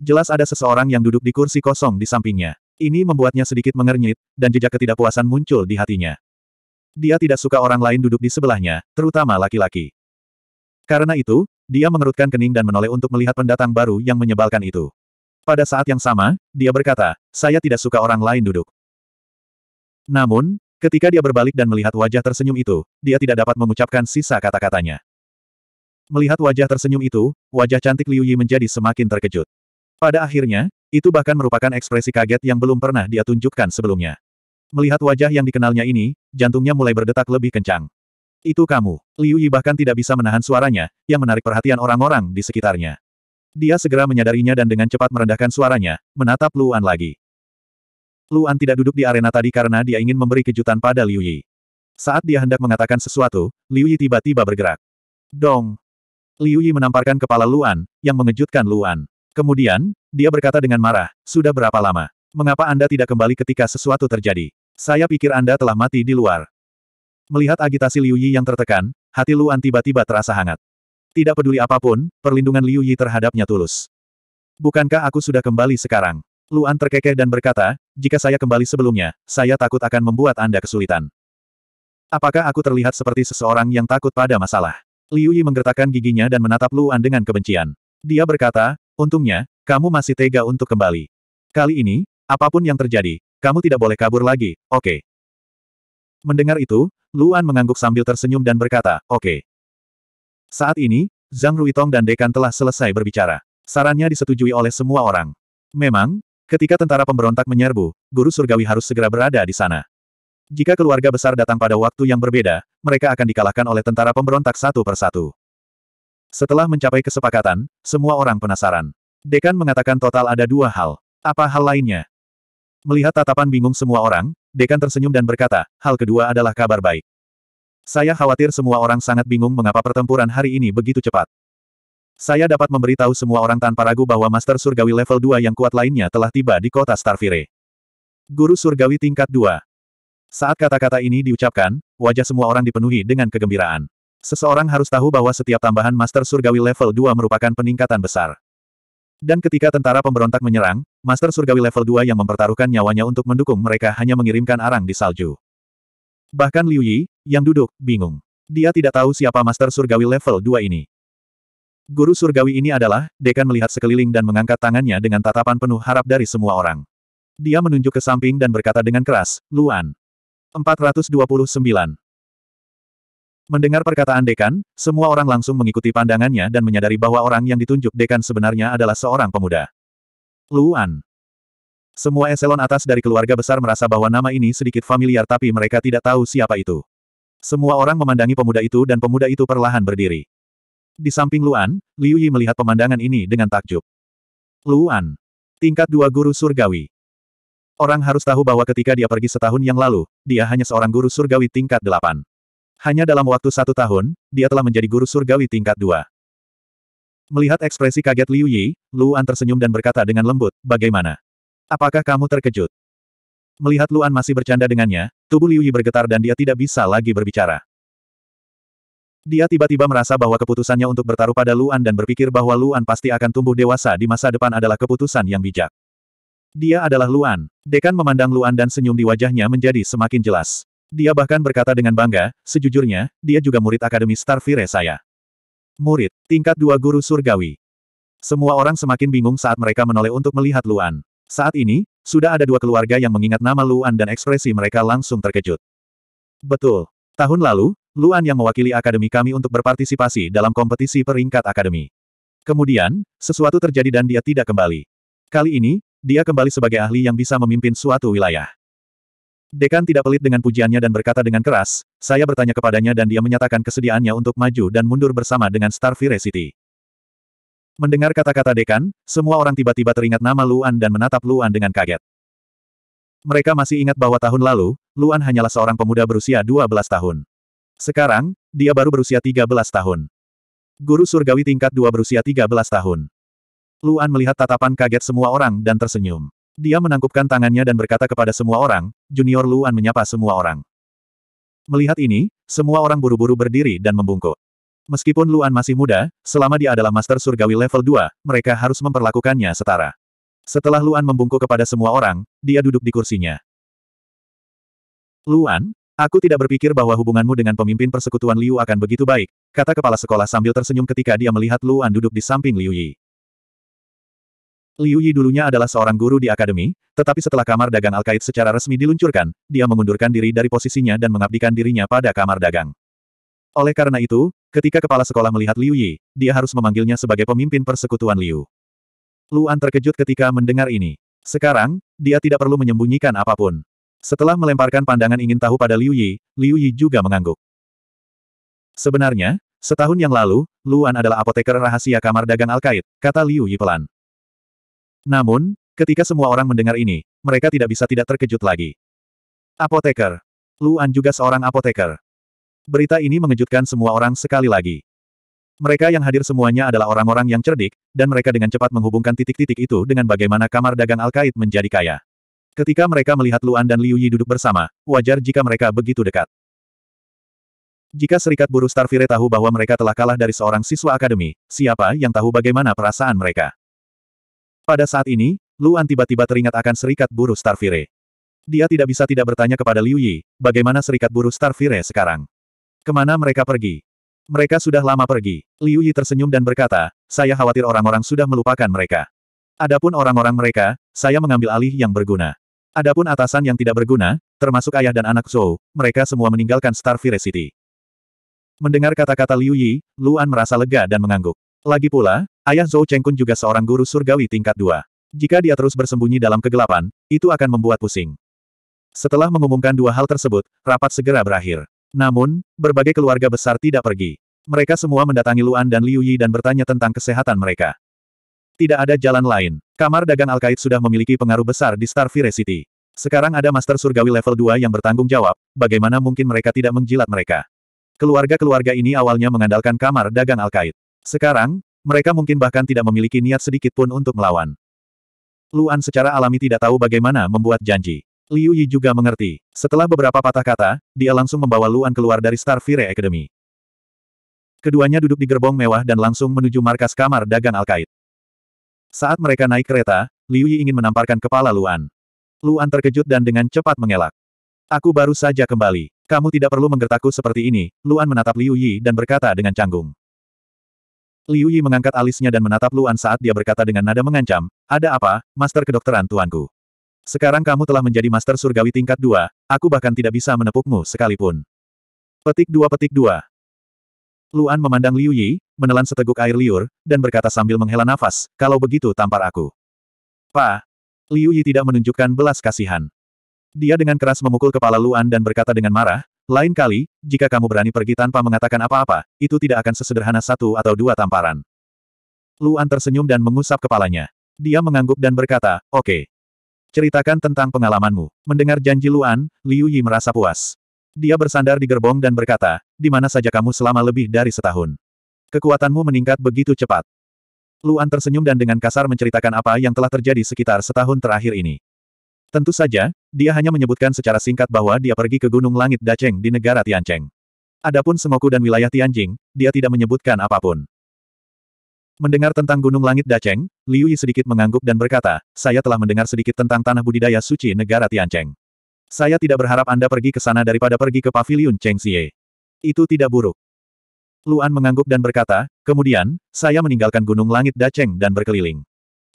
Jelas ada seseorang yang duduk di kursi kosong di sampingnya. Ini membuatnya sedikit mengernyit, dan jejak ketidakpuasan muncul di hatinya. Dia tidak suka orang lain duduk di sebelahnya, terutama laki-laki. Karena itu, dia mengerutkan kening dan menoleh untuk melihat pendatang baru yang menyebalkan itu. Pada saat yang sama, dia berkata, saya tidak suka orang lain duduk. Namun, ketika dia berbalik dan melihat wajah tersenyum itu, dia tidak dapat mengucapkan sisa kata-katanya. Melihat wajah tersenyum itu, wajah cantik Liu Yi menjadi semakin terkejut. Pada akhirnya, itu bahkan merupakan ekspresi kaget yang belum pernah dia tunjukkan sebelumnya. Melihat wajah yang dikenalnya ini, jantungnya mulai berdetak lebih kencang. Itu kamu. Liu Yi bahkan tidak bisa menahan suaranya, yang menarik perhatian orang-orang di sekitarnya. Dia segera menyadarinya dan dengan cepat merendahkan suaranya, menatap Luan lagi. Luan tidak duduk di arena tadi karena dia ingin memberi kejutan pada Liu Yi. Saat dia hendak mengatakan sesuatu, Liu Yi tiba-tiba bergerak. Dong! Liu Yi menamparkan kepala Luan, yang mengejutkan Luan. Kemudian, dia berkata dengan marah, sudah berapa lama? Mengapa Anda tidak kembali ketika sesuatu terjadi? Saya pikir Anda telah mati di luar. Melihat agitasi Liu Yi yang tertekan, hati Luan tiba-tiba terasa hangat. Tidak peduli apapun, perlindungan Liu Yi terhadapnya tulus. Bukankah aku sudah kembali sekarang? Luan terkekeh dan berkata, jika saya kembali sebelumnya, saya takut akan membuat Anda kesulitan. Apakah aku terlihat seperti seseorang yang takut pada masalah? Liu Yi menggertakkan giginya dan menatap Luan dengan kebencian. Dia berkata, untungnya, kamu masih tega untuk kembali. Kali ini, apapun yang terjadi, kamu tidak boleh kabur lagi, oke. Okay. Mendengar itu, Luan mengangguk sambil tersenyum dan berkata, oke. Okay. Saat ini, Zhang Ruitong dan Dekan telah selesai berbicara. Sarannya disetujui oleh semua orang. Memang, ketika tentara pemberontak menyerbu, guru surgawi harus segera berada di sana. Jika keluarga besar datang pada waktu yang berbeda, mereka akan dikalahkan oleh tentara pemberontak satu persatu. Setelah mencapai kesepakatan, semua orang penasaran. Dekan mengatakan total ada dua hal. Apa hal lainnya? Melihat tatapan bingung semua orang, Dekan tersenyum dan berkata, hal kedua adalah kabar baik. Saya khawatir semua orang sangat bingung mengapa pertempuran hari ini begitu cepat. Saya dapat memberitahu semua orang tanpa ragu bahwa Master Surgawi level 2 yang kuat lainnya telah tiba di kota Starfire. Guru Surgawi tingkat 2. Saat kata-kata ini diucapkan, wajah semua orang dipenuhi dengan kegembiraan. Seseorang harus tahu bahwa setiap tambahan Master Surgawi level 2 merupakan peningkatan besar. Dan ketika tentara pemberontak menyerang, Master Surgawi level 2 yang mempertaruhkan nyawanya untuk mendukung mereka hanya mengirimkan arang di salju. Bahkan Liu Yi, yang duduk, bingung. Dia tidak tahu siapa Master Surgawi level 2 ini. Guru Surgawi ini adalah, Dekan melihat sekeliling dan mengangkat tangannya dengan tatapan penuh harap dari semua orang. Dia menunjuk ke samping dan berkata dengan keras, Luan. 429. Mendengar perkataan dekan, semua orang langsung mengikuti pandangannya dan menyadari bahwa orang yang ditunjuk dekan sebenarnya adalah seorang pemuda. Luan. Semua eselon atas dari keluarga besar merasa bahwa nama ini sedikit familiar tapi mereka tidak tahu siapa itu. Semua orang memandangi pemuda itu dan pemuda itu perlahan berdiri. Di samping Luan, Liu Yi melihat pemandangan ini dengan takjub. Luan. Tingkat dua guru surgawi. Orang harus tahu bahwa ketika dia pergi setahun yang lalu, dia hanya seorang guru surgawi tingkat delapan. Hanya dalam waktu satu tahun, dia telah menjadi guru surgawi tingkat dua. Melihat ekspresi kaget Liu Yi, Luan tersenyum dan berkata dengan lembut, bagaimana? Apakah kamu terkejut? Melihat Luan masih bercanda dengannya, tubuh Liu Yi bergetar dan dia tidak bisa lagi berbicara. Dia tiba-tiba merasa bahwa keputusannya untuk bertaruh pada Luan dan berpikir bahwa Luan pasti akan tumbuh dewasa di masa depan adalah keputusan yang bijak. Dia adalah Luan. Dekan memandang Luan dan senyum di wajahnya menjadi semakin jelas. Dia bahkan berkata dengan bangga, sejujurnya, dia juga murid Akademi Starfire saya. Murid, tingkat dua guru surgawi. Semua orang semakin bingung saat mereka menoleh untuk melihat Luan. Saat ini, sudah ada dua keluarga yang mengingat nama Luan dan ekspresi mereka langsung terkejut. Betul. Tahun lalu, Luan yang mewakili akademi kami untuk berpartisipasi dalam kompetisi peringkat akademi. Kemudian, sesuatu terjadi dan dia tidak kembali. Kali ini, dia kembali sebagai ahli yang bisa memimpin suatu wilayah. Dekan tidak pelit dengan pujiannya dan berkata dengan keras, saya bertanya kepadanya dan dia menyatakan kesediaannya untuk maju dan mundur bersama dengan Starfire City. Mendengar kata-kata Dekan, semua orang tiba-tiba teringat nama Luan dan menatap Luan dengan kaget. Mereka masih ingat bahwa tahun lalu, Luan hanyalah seorang pemuda berusia 12 tahun. Sekarang, dia baru berusia 13 tahun. Guru surgawi tingkat 2 berusia 13 tahun. Luan melihat tatapan kaget semua orang dan tersenyum. Dia menangkupkan tangannya dan berkata kepada semua orang, Junior Luan menyapa semua orang. Melihat ini, semua orang buru-buru berdiri dan membungkuk. Meskipun Luan masih muda, selama dia adalah Master Surgawi level 2, mereka harus memperlakukannya setara. Setelah Luan membungkuk kepada semua orang, dia duduk di kursinya. Luan, aku tidak berpikir bahwa hubunganmu dengan pemimpin persekutuan Liu akan begitu baik, kata kepala sekolah sambil tersenyum ketika dia melihat Luan duduk di samping Liu Yi. Liu Yi dulunya adalah seorang guru di akademi, tetapi setelah kamar dagang Alkait secara resmi diluncurkan, dia mengundurkan diri dari posisinya dan mengabdikan dirinya pada kamar dagang. Oleh karena itu, ketika kepala sekolah melihat Liu Yi, dia harus memanggilnya sebagai pemimpin persekutuan Liu. Luan terkejut ketika mendengar ini. Sekarang, dia tidak perlu menyembunyikan apapun. Setelah melemparkan pandangan ingin tahu pada Liu Yi, Liu Yi juga mengangguk. Sebenarnya, setahun yang lalu, Luan adalah apoteker rahasia kamar dagang Alkait, kata Liu Yi pelan. Namun, ketika semua orang mendengar ini, mereka tidak bisa tidak terkejut lagi. Apoteker. Luan juga seorang apoteker. Berita ini mengejutkan semua orang sekali lagi. Mereka yang hadir semuanya adalah orang-orang yang cerdik, dan mereka dengan cepat menghubungkan titik-titik itu dengan bagaimana kamar dagang Alkait menjadi kaya. Ketika mereka melihat Luan dan Liu Yi duduk bersama, wajar jika mereka begitu dekat. Jika serikat Buru Starfire tahu bahwa mereka telah kalah dari seorang siswa akademi, siapa yang tahu bagaimana perasaan mereka? Pada saat ini, Luan tiba-tiba teringat akan serikat buruh Starfire. Dia tidak bisa tidak bertanya kepada Liu Yi, bagaimana serikat buruh Starfire sekarang? Kemana mereka pergi? Mereka sudah lama pergi. Liu Yi tersenyum dan berkata, saya khawatir orang-orang sudah melupakan mereka. Adapun orang-orang mereka, saya mengambil alih yang berguna. Adapun atasan yang tidak berguna, termasuk ayah dan anak Zhou, mereka semua meninggalkan Starfire City. Mendengar kata-kata Liu Yi, Luan merasa lega dan mengangguk. Lagi pula, ayah Zhou Chengkun juga seorang guru surgawi tingkat dua. Jika dia terus bersembunyi dalam kegelapan, itu akan membuat pusing. Setelah mengumumkan dua hal tersebut, rapat segera berakhir. Namun, berbagai keluarga besar tidak pergi. Mereka semua mendatangi Luan dan Liu Yi dan bertanya tentang kesehatan mereka. Tidak ada jalan lain. Kamar dagang Alkait sudah memiliki pengaruh besar di Starfire City. Sekarang ada Master Surgawi level 2 yang bertanggung jawab, bagaimana mungkin mereka tidak menjilat mereka. Keluarga-keluarga ini awalnya mengandalkan kamar dagang Alkait. Sekarang, mereka mungkin bahkan tidak memiliki niat sedikit pun untuk melawan. Luan secara alami tidak tahu bagaimana membuat janji. Liu Yi juga mengerti. Setelah beberapa patah kata, dia langsung membawa Luan keluar dari Starfire Academy. Keduanya duduk di gerbong mewah dan langsung menuju markas kamar dagang Alkait. Saat mereka naik kereta, Liu Yi ingin menamparkan kepala Luan. Luan terkejut dan dengan cepat mengelak. Aku baru saja kembali. Kamu tidak perlu menggertakku seperti ini, Luan menatap Liu Yi dan berkata dengan canggung. Liu Yi mengangkat alisnya dan menatap Luan saat dia berkata dengan nada mengancam, ada apa, Master Kedokteran Tuanku? Sekarang kamu telah menjadi Master Surgawi tingkat dua, aku bahkan tidak bisa menepukmu sekalipun. Petik dua petik dua. Luan memandang Liu Yi, menelan seteguk air liur, dan berkata sambil menghela nafas, kalau begitu tampar aku. Pa. Liu Yi tidak menunjukkan belas kasihan. Dia dengan keras memukul kepala Luan dan berkata dengan marah, lain kali, jika kamu berani pergi tanpa mengatakan apa-apa, itu tidak akan sesederhana satu atau dua tamparan. Luan tersenyum dan mengusap kepalanya. Dia mengangguk dan berkata, oke. Okay. Ceritakan tentang pengalamanmu. Mendengar janji Luan, Liu Yi merasa puas. Dia bersandar di gerbong dan berkata, di mana saja kamu selama lebih dari setahun. Kekuatanmu meningkat begitu cepat. Luan tersenyum dan dengan kasar menceritakan apa yang telah terjadi sekitar setahun terakhir ini. Tentu saja, dia hanya menyebutkan secara singkat bahwa dia pergi ke Gunung Langit Daceng di negara Tiancheng. Adapun Sengoku dan wilayah Tianjing, dia tidak menyebutkan apapun. Mendengar tentang Gunung Langit Daceng, Liu Yi sedikit mengangguk dan berkata, saya telah mendengar sedikit tentang tanah budidaya suci negara Tiancheng. Saya tidak berharap Anda pergi ke sana daripada pergi ke paviliun Chengxie. Itu tidak buruk. Luan mengangguk dan berkata, kemudian, saya meninggalkan Gunung Langit Daceng dan berkeliling.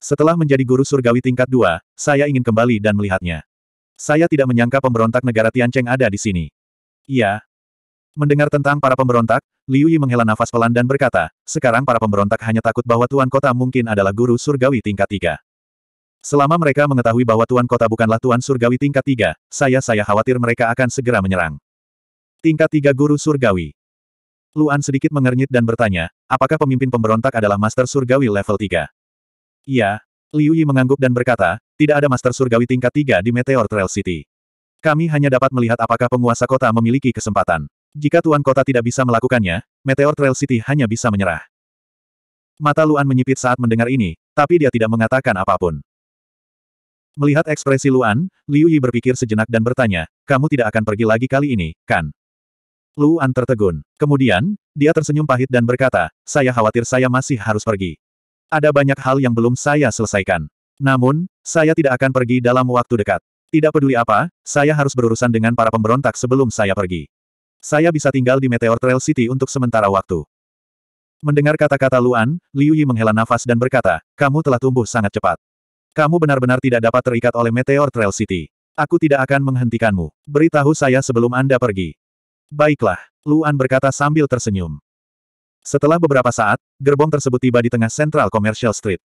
Setelah menjadi guru surgawi tingkat dua, saya ingin kembali dan melihatnya. Saya tidak menyangka pemberontak negara Tiancheng ada di sini. Iya. Mendengar tentang para pemberontak, Liu Yi menghela nafas pelan dan berkata, sekarang para pemberontak hanya takut bahwa Tuan Kota mungkin adalah guru surgawi tingkat tiga. Selama mereka mengetahui bahwa Tuan Kota bukanlah Tuan Surgawi tingkat tiga, saya-saya khawatir mereka akan segera menyerang. Tingkat tiga Guru Surgawi Luan sedikit mengernyit dan bertanya, apakah pemimpin pemberontak adalah Master Surgawi level tiga? Iya. Liu Yi mengangguk dan berkata, tidak ada Master Surgawi tingkat 3 di Meteor Trail City. Kami hanya dapat melihat apakah penguasa kota memiliki kesempatan. Jika Tuan Kota tidak bisa melakukannya, Meteor Trail City hanya bisa menyerah. Mata Luan menyipit saat mendengar ini, tapi dia tidak mengatakan apapun. Melihat ekspresi Luan, Liu Yi berpikir sejenak dan bertanya, kamu tidak akan pergi lagi kali ini, kan? Luan tertegun. Kemudian, dia tersenyum pahit dan berkata, saya khawatir saya masih harus pergi. Ada banyak hal yang belum saya selesaikan. Namun, saya tidak akan pergi dalam waktu dekat. Tidak peduli apa, saya harus berurusan dengan para pemberontak sebelum saya pergi. Saya bisa tinggal di Meteor Trail City untuk sementara waktu. Mendengar kata-kata Luan, Liu Yi menghela nafas dan berkata, kamu telah tumbuh sangat cepat. Kamu benar-benar tidak dapat terikat oleh Meteor Trail City. Aku tidak akan menghentikanmu. Beritahu saya sebelum Anda pergi. Baiklah, Luan berkata sambil tersenyum. Setelah beberapa saat, gerbong tersebut tiba di tengah Central Commercial Street.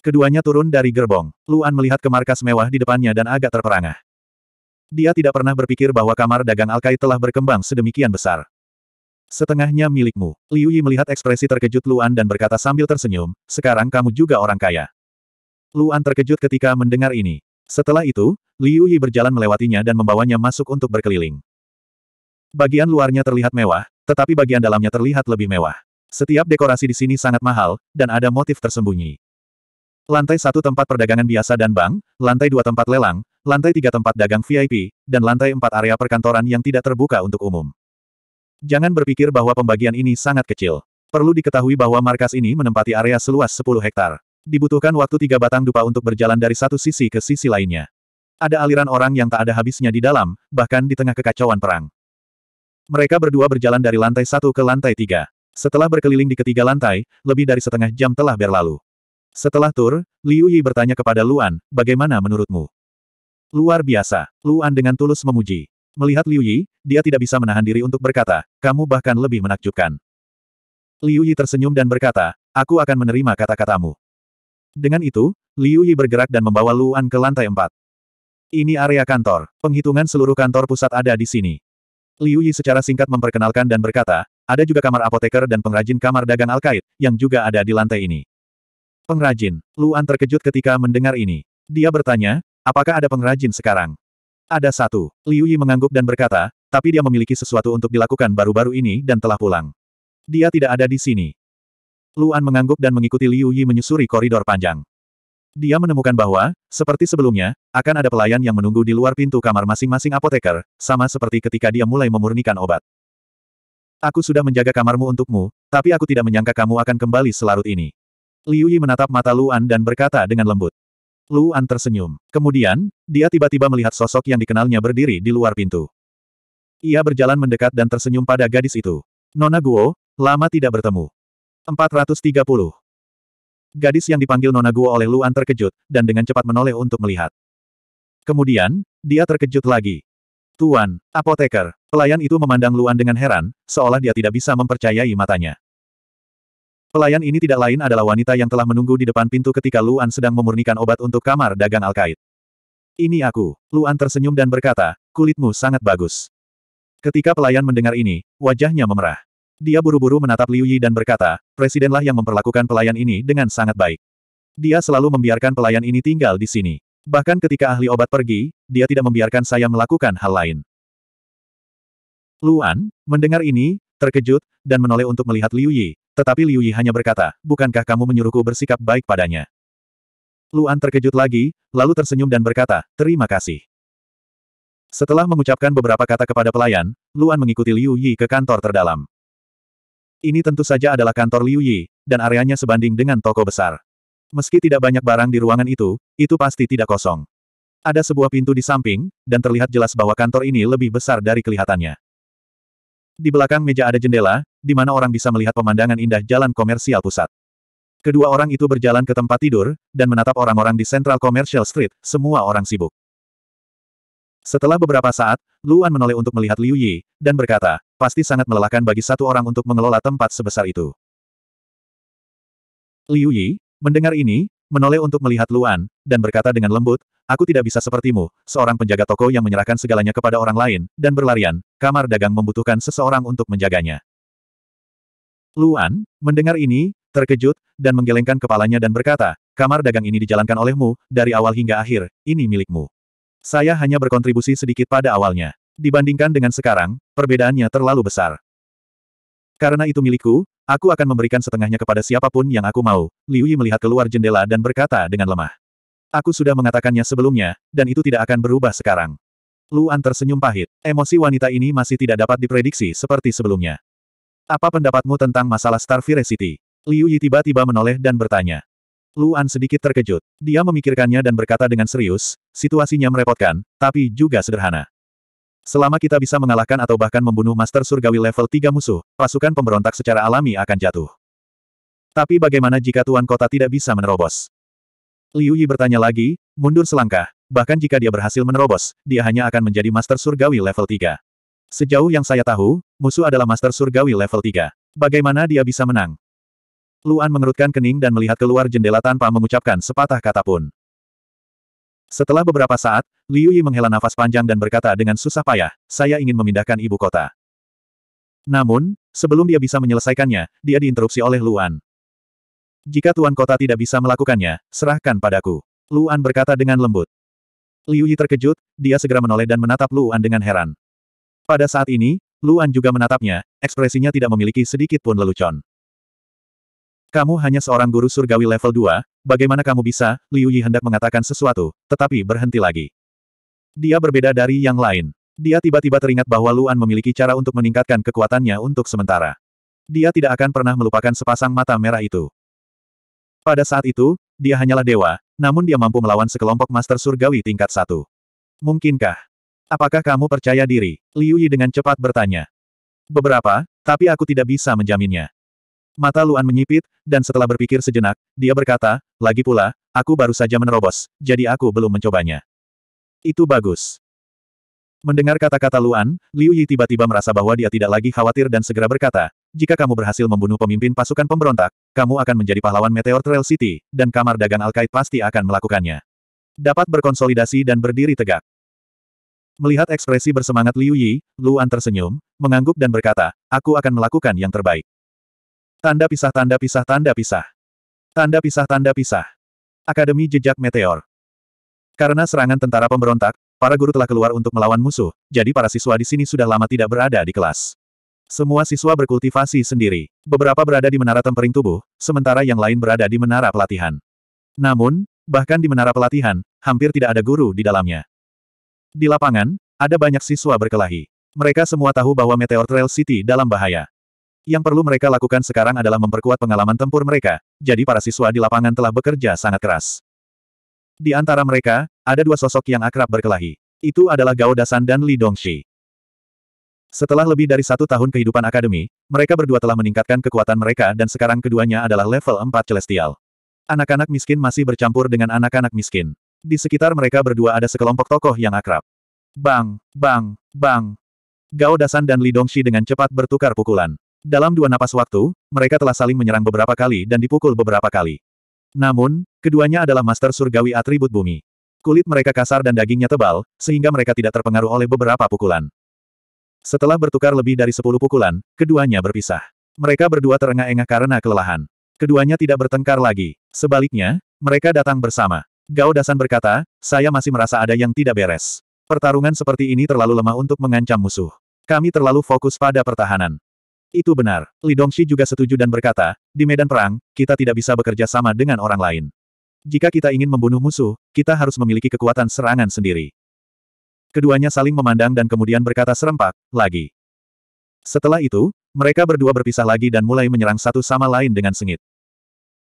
Keduanya turun dari gerbong. Luan melihat ke markas mewah di depannya dan agak terperangah. Dia tidak pernah berpikir bahwa kamar dagang Alkai telah berkembang sedemikian besar. Setengahnya milikmu. Liu Yi melihat ekspresi terkejut Luan dan berkata sambil tersenyum, sekarang kamu juga orang kaya. Luan terkejut ketika mendengar ini. Setelah itu, Liu Yi berjalan melewatinya dan membawanya masuk untuk berkeliling. Bagian luarnya terlihat mewah, tetapi bagian dalamnya terlihat lebih mewah. Setiap dekorasi di sini sangat mahal, dan ada motif tersembunyi. Lantai satu tempat perdagangan biasa dan bank, lantai dua tempat lelang, lantai tiga tempat dagang VIP, dan lantai empat area perkantoran yang tidak terbuka untuk umum. Jangan berpikir bahwa pembagian ini sangat kecil. Perlu diketahui bahwa markas ini menempati area seluas 10 hektar. Dibutuhkan waktu tiga batang dupa untuk berjalan dari satu sisi ke sisi lainnya. Ada aliran orang yang tak ada habisnya di dalam, bahkan di tengah kekacauan perang. Mereka berdua berjalan dari lantai satu ke lantai tiga. Setelah berkeliling di ketiga lantai, lebih dari setengah jam telah berlalu. Setelah tur, Liu Yi bertanya kepada Luan, bagaimana menurutmu? Luar biasa, Luan dengan tulus memuji. Melihat Liu Yi, dia tidak bisa menahan diri untuk berkata, kamu bahkan lebih menakjubkan. Liu Yi tersenyum dan berkata, aku akan menerima kata-katamu. Dengan itu, Liu Yi bergerak dan membawa Luan ke lantai empat. Ini area kantor, penghitungan seluruh kantor pusat ada di sini. Liu Yi secara singkat memperkenalkan dan berkata, ada juga kamar apoteker dan pengrajin kamar dagang Alkait, yang juga ada di lantai ini. Pengrajin. Luan terkejut ketika mendengar ini. Dia bertanya, apakah ada pengrajin sekarang? Ada satu. Liu Yi mengangguk dan berkata, tapi dia memiliki sesuatu untuk dilakukan baru-baru ini dan telah pulang. Dia tidak ada di sini. Luan mengangguk dan mengikuti Liu Yi menyusuri koridor panjang. Dia menemukan bahwa, seperti sebelumnya, akan ada pelayan yang menunggu di luar pintu kamar masing-masing apoteker, sama seperti ketika dia mulai memurnikan obat. Aku sudah menjaga kamarmu untukmu, tapi aku tidak menyangka kamu akan kembali selarut ini. Liu Yi menatap mata Luan dan berkata dengan lembut. Luan tersenyum. Kemudian, dia tiba-tiba melihat sosok yang dikenalnya berdiri di luar pintu. Ia berjalan mendekat dan tersenyum pada gadis itu. Nona Guo, lama tidak bertemu. 430. Gadis yang dipanggil Nona Guo oleh Luan terkejut, dan dengan cepat menoleh untuk melihat. Kemudian, dia terkejut lagi. Tuan, apoteker, pelayan itu memandang Luan dengan heran, seolah dia tidak bisa mempercayai matanya. Pelayan ini tidak lain adalah wanita yang telah menunggu di depan pintu ketika Luan sedang memurnikan obat untuk kamar dagang Alkait. Ini aku, Luan tersenyum dan berkata, kulitmu sangat bagus. Ketika pelayan mendengar ini, wajahnya memerah. Dia buru-buru menatap Liu Yi dan berkata, Presidenlah yang memperlakukan pelayan ini dengan sangat baik. Dia selalu membiarkan pelayan ini tinggal di sini. Bahkan ketika ahli obat pergi, dia tidak membiarkan saya melakukan hal lain. Luan, mendengar ini, terkejut, dan menoleh untuk melihat Liu Yi, tetapi Liu Yi hanya berkata, bukankah kamu menyuruhku bersikap baik padanya? Luan terkejut lagi, lalu tersenyum dan berkata, terima kasih. Setelah mengucapkan beberapa kata kepada pelayan, Luan mengikuti Liu Yi ke kantor terdalam. Ini tentu saja adalah kantor Liu Yi, dan areanya sebanding dengan toko besar. Meski tidak banyak barang di ruangan itu, itu pasti tidak kosong. Ada sebuah pintu di samping, dan terlihat jelas bahwa kantor ini lebih besar dari kelihatannya. Di belakang meja ada jendela, di mana orang bisa melihat pemandangan indah jalan komersial pusat. Kedua orang itu berjalan ke tempat tidur, dan menatap orang-orang di Central Commercial Street, semua orang sibuk. Setelah beberapa saat, Luan menoleh untuk melihat Liu Yi, dan berkata, pasti sangat melelahkan bagi satu orang untuk mengelola tempat sebesar itu. Liu Yi, mendengar ini, menoleh untuk melihat Luan, dan berkata dengan lembut, Aku tidak bisa sepertimu, seorang penjaga toko yang menyerahkan segalanya kepada orang lain, dan berlarian, kamar dagang membutuhkan seseorang untuk menjaganya. Luan, mendengar ini, terkejut, dan menggelengkan kepalanya dan berkata, kamar dagang ini dijalankan olehmu, dari awal hingga akhir, ini milikmu. Saya hanya berkontribusi sedikit pada awalnya. Dibandingkan dengan sekarang, perbedaannya terlalu besar. Karena itu milikku, Aku akan memberikan setengahnya kepada siapapun yang aku mau. Liu Yi melihat keluar jendela dan berkata dengan lemah. Aku sudah mengatakannya sebelumnya, dan itu tidak akan berubah sekarang. Luan tersenyum pahit. Emosi wanita ini masih tidak dapat diprediksi seperti sebelumnya. Apa pendapatmu tentang masalah Starfire City? Liu Yi tiba-tiba menoleh dan bertanya. Luan sedikit terkejut. Dia memikirkannya dan berkata dengan serius, situasinya merepotkan, tapi juga sederhana. Selama kita bisa mengalahkan atau bahkan membunuh Master Surgawi level 3 musuh, pasukan pemberontak secara alami akan jatuh. Tapi bagaimana jika Tuan Kota tidak bisa menerobos? Liu Yi bertanya lagi, mundur selangkah. Bahkan jika dia berhasil menerobos, dia hanya akan menjadi Master Surgawi level 3. Sejauh yang saya tahu, musuh adalah Master Surgawi level 3. Bagaimana dia bisa menang? Luan mengerutkan kening dan melihat keluar jendela tanpa mengucapkan sepatah kata pun. Setelah beberapa saat, Liu Yi menghela nafas panjang dan berkata dengan susah payah, saya ingin memindahkan ibu kota. Namun, sebelum dia bisa menyelesaikannya, dia diinterupsi oleh Luan. Jika Tuan Kota tidak bisa melakukannya, serahkan padaku. Luan berkata dengan lembut. Liu Yi terkejut, dia segera menoleh dan menatap Luan dengan heran. Pada saat ini, Luan juga menatapnya, ekspresinya tidak memiliki sedikit pun lelucon. Kamu hanya seorang guru surgawi level 2, bagaimana kamu bisa, Liu Yi hendak mengatakan sesuatu, tetapi berhenti lagi. Dia berbeda dari yang lain. Dia tiba-tiba teringat bahwa Luan memiliki cara untuk meningkatkan kekuatannya untuk sementara. Dia tidak akan pernah melupakan sepasang mata merah itu. Pada saat itu, dia hanyalah dewa, namun dia mampu melawan sekelompok master surgawi tingkat satu. Mungkinkah? Apakah kamu percaya diri? Liu Yi dengan cepat bertanya. Beberapa, tapi aku tidak bisa menjaminnya. Mata Luan menyipit, dan setelah berpikir sejenak, dia berkata, lagi pula, aku baru saja menerobos, jadi aku belum mencobanya. Itu bagus. Mendengar kata-kata Luan, Liu Yi tiba-tiba merasa bahwa dia tidak lagi khawatir dan segera berkata, jika kamu berhasil membunuh pemimpin pasukan pemberontak, kamu akan menjadi pahlawan Meteor Trail City, dan kamar dagang Alkait pasti akan melakukannya. Dapat berkonsolidasi dan berdiri tegak. Melihat ekspresi bersemangat Liu Yi, Luan tersenyum, mengangguk dan berkata, aku akan melakukan yang terbaik. Tanda pisah tanda pisah tanda pisah. Tanda pisah tanda pisah. Akademi Jejak Meteor. Karena serangan tentara pemberontak, para guru telah keluar untuk melawan musuh, jadi para siswa di sini sudah lama tidak berada di kelas. Semua siswa berkultivasi sendiri. Beberapa berada di menara tempering tubuh, sementara yang lain berada di menara pelatihan. Namun, bahkan di menara pelatihan, hampir tidak ada guru di dalamnya. Di lapangan, ada banyak siswa berkelahi. Mereka semua tahu bahwa Meteor Trail City dalam bahaya. Yang perlu mereka lakukan sekarang adalah memperkuat pengalaman tempur mereka, jadi para siswa di lapangan telah bekerja sangat keras. Di antara mereka, ada dua sosok yang akrab berkelahi. Itu adalah Gao Dasan dan Li Dongxi. Setelah lebih dari satu tahun kehidupan akademi, mereka berdua telah meningkatkan kekuatan mereka dan sekarang keduanya adalah level 4 celestial. Anak-anak miskin masih bercampur dengan anak-anak miskin. Di sekitar mereka berdua ada sekelompok tokoh yang akrab. Bang, bang, bang. Gao Dasan dan Li Dongxi dengan cepat bertukar pukulan. Dalam dua napas waktu, mereka telah saling menyerang beberapa kali dan dipukul beberapa kali. Namun, keduanya adalah master surgawi atribut bumi. Kulit mereka kasar dan dagingnya tebal, sehingga mereka tidak terpengaruh oleh beberapa pukulan. Setelah bertukar lebih dari sepuluh pukulan, keduanya berpisah. Mereka berdua terengah-engah karena kelelahan. Keduanya tidak bertengkar lagi. Sebaliknya, mereka datang bersama. Gao Dasan berkata, saya masih merasa ada yang tidak beres. Pertarungan seperti ini terlalu lemah untuk mengancam musuh. Kami terlalu fokus pada pertahanan. Itu benar. Li Dongxi juga setuju dan berkata, di medan perang, kita tidak bisa bekerja sama dengan orang lain. Jika kita ingin membunuh musuh, kita harus memiliki kekuatan serangan sendiri. Keduanya saling memandang dan kemudian berkata serempak, lagi. Setelah itu, mereka berdua berpisah lagi dan mulai menyerang satu sama lain dengan sengit.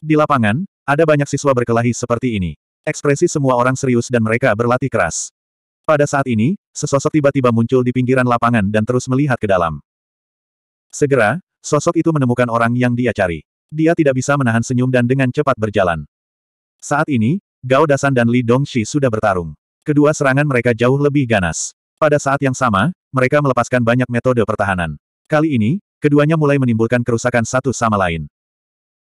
Di lapangan, ada banyak siswa berkelahi seperti ini. Ekspresi semua orang serius dan mereka berlatih keras. Pada saat ini, sesosok tiba-tiba muncul di pinggiran lapangan dan terus melihat ke dalam. Segera, sosok itu menemukan orang yang dia cari. Dia tidak bisa menahan senyum dan dengan cepat berjalan. Saat ini, Gao Dasan dan Li Dongxi sudah bertarung. Kedua serangan mereka jauh lebih ganas. Pada saat yang sama, mereka melepaskan banyak metode pertahanan. Kali ini, keduanya mulai menimbulkan kerusakan satu sama lain.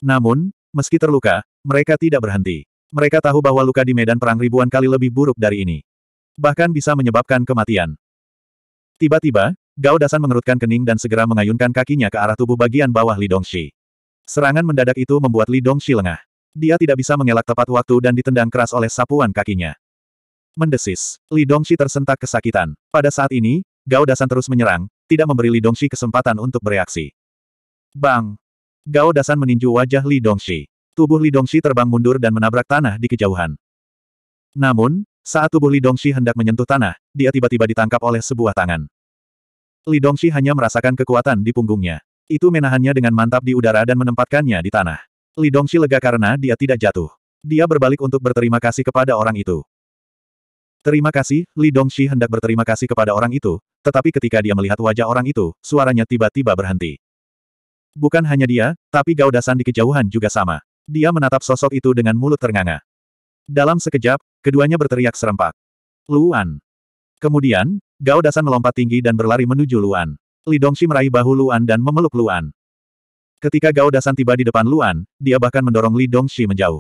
Namun, meski terluka, mereka tidak berhenti. Mereka tahu bahwa luka di medan perang ribuan kali lebih buruk dari ini. Bahkan bisa menyebabkan kematian. Tiba-tiba, Gao Dasan mengerutkan kening dan segera mengayunkan kakinya ke arah tubuh bagian bawah Li Dongxi. Serangan mendadak itu membuat Li Dongxi lengah. Dia tidak bisa mengelak tepat waktu dan ditendang keras oleh sapuan kakinya. Mendesis, Li Dongxi tersentak kesakitan. Pada saat ini, Gao Dasan terus menyerang, tidak memberi Li Dongxi kesempatan untuk bereaksi. Bang! Gao Dasan meninju wajah Li Dongxi. Tubuh Li Dongxi terbang mundur dan menabrak tanah di kejauhan. Namun, saat tubuh Li Dongxi hendak menyentuh tanah, dia tiba-tiba ditangkap oleh sebuah tangan. Li Dongxi hanya merasakan kekuatan di punggungnya. Itu menahannya dengan mantap di udara dan menempatkannya di tanah. Li Dongxi lega karena dia tidak jatuh. Dia berbalik untuk berterima kasih kepada orang itu. Terima kasih, Li Dongxi hendak berterima kasih kepada orang itu, tetapi ketika dia melihat wajah orang itu, suaranya tiba-tiba berhenti. Bukan hanya dia, tapi Gao Dasan di kejauhan juga sama. Dia menatap sosok itu dengan mulut ternganga. Dalam sekejap, keduanya berteriak serempak. Luan. Kemudian, Gao Dasan melompat tinggi dan berlari menuju Luan. Li Dongxi meraih bahu Luan dan memeluk Luan. Ketika Gao Dasan tiba di depan Luan, dia bahkan mendorong Li Dongxi menjauh.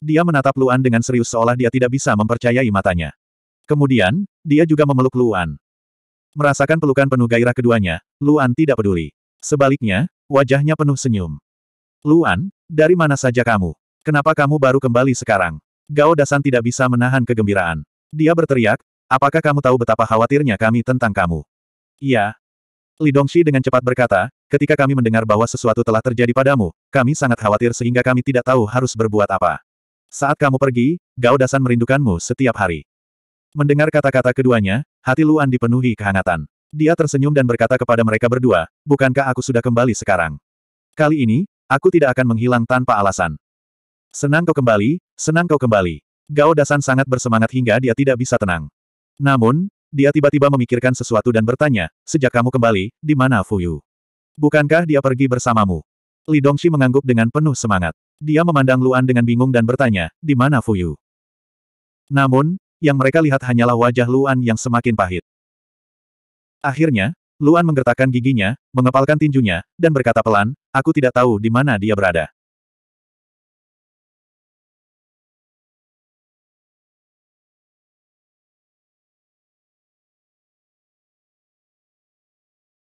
Dia menatap Luan dengan serius seolah dia tidak bisa mempercayai matanya. Kemudian, dia juga memeluk Luan. Merasakan pelukan penuh gairah keduanya, Luan tidak peduli. Sebaliknya, wajahnya penuh senyum. Luan, dari mana saja kamu? Kenapa kamu baru kembali sekarang? Gao Dasan tidak bisa menahan kegembiraan. Dia berteriak, Apakah kamu tahu betapa khawatirnya kami tentang kamu? Iya. Li Dongxi dengan cepat berkata, ketika kami mendengar bahwa sesuatu telah terjadi padamu, kami sangat khawatir sehingga kami tidak tahu harus berbuat apa. Saat kamu pergi, Gao Dasan merindukanmu setiap hari. Mendengar kata-kata keduanya, hati Luan dipenuhi kehangatan. Dia tersenyum dan berkata kepada mereka berdua, bukankah aku sudah kembali sekarang? Kali ini, aku tidak akan menghilang tanpa alasan. Senang kau kembali, senang kau kembali. Gao Dasan sangat bersemangat hingga dia tidak bisa tenang. Namun, dia tiba-tiba memikirkan sesuatu dan bertanya, sejak kamu kembali, di mana Fuyu? Bukankah dia pergi bersamamu? Li Dongxi mengangguk dengan penuh semangat. Dia memandang Luan dengan bingung dan bertanya, di mana Fuyu? Namun, yang mereka lihat hanyalah wajah Luan yang semakin pahit. Akhirnya, Luan menggertakkan giginya, mengepalkan tinjunya, dan berkata pelan, aku tidak tahu di mana dia berada.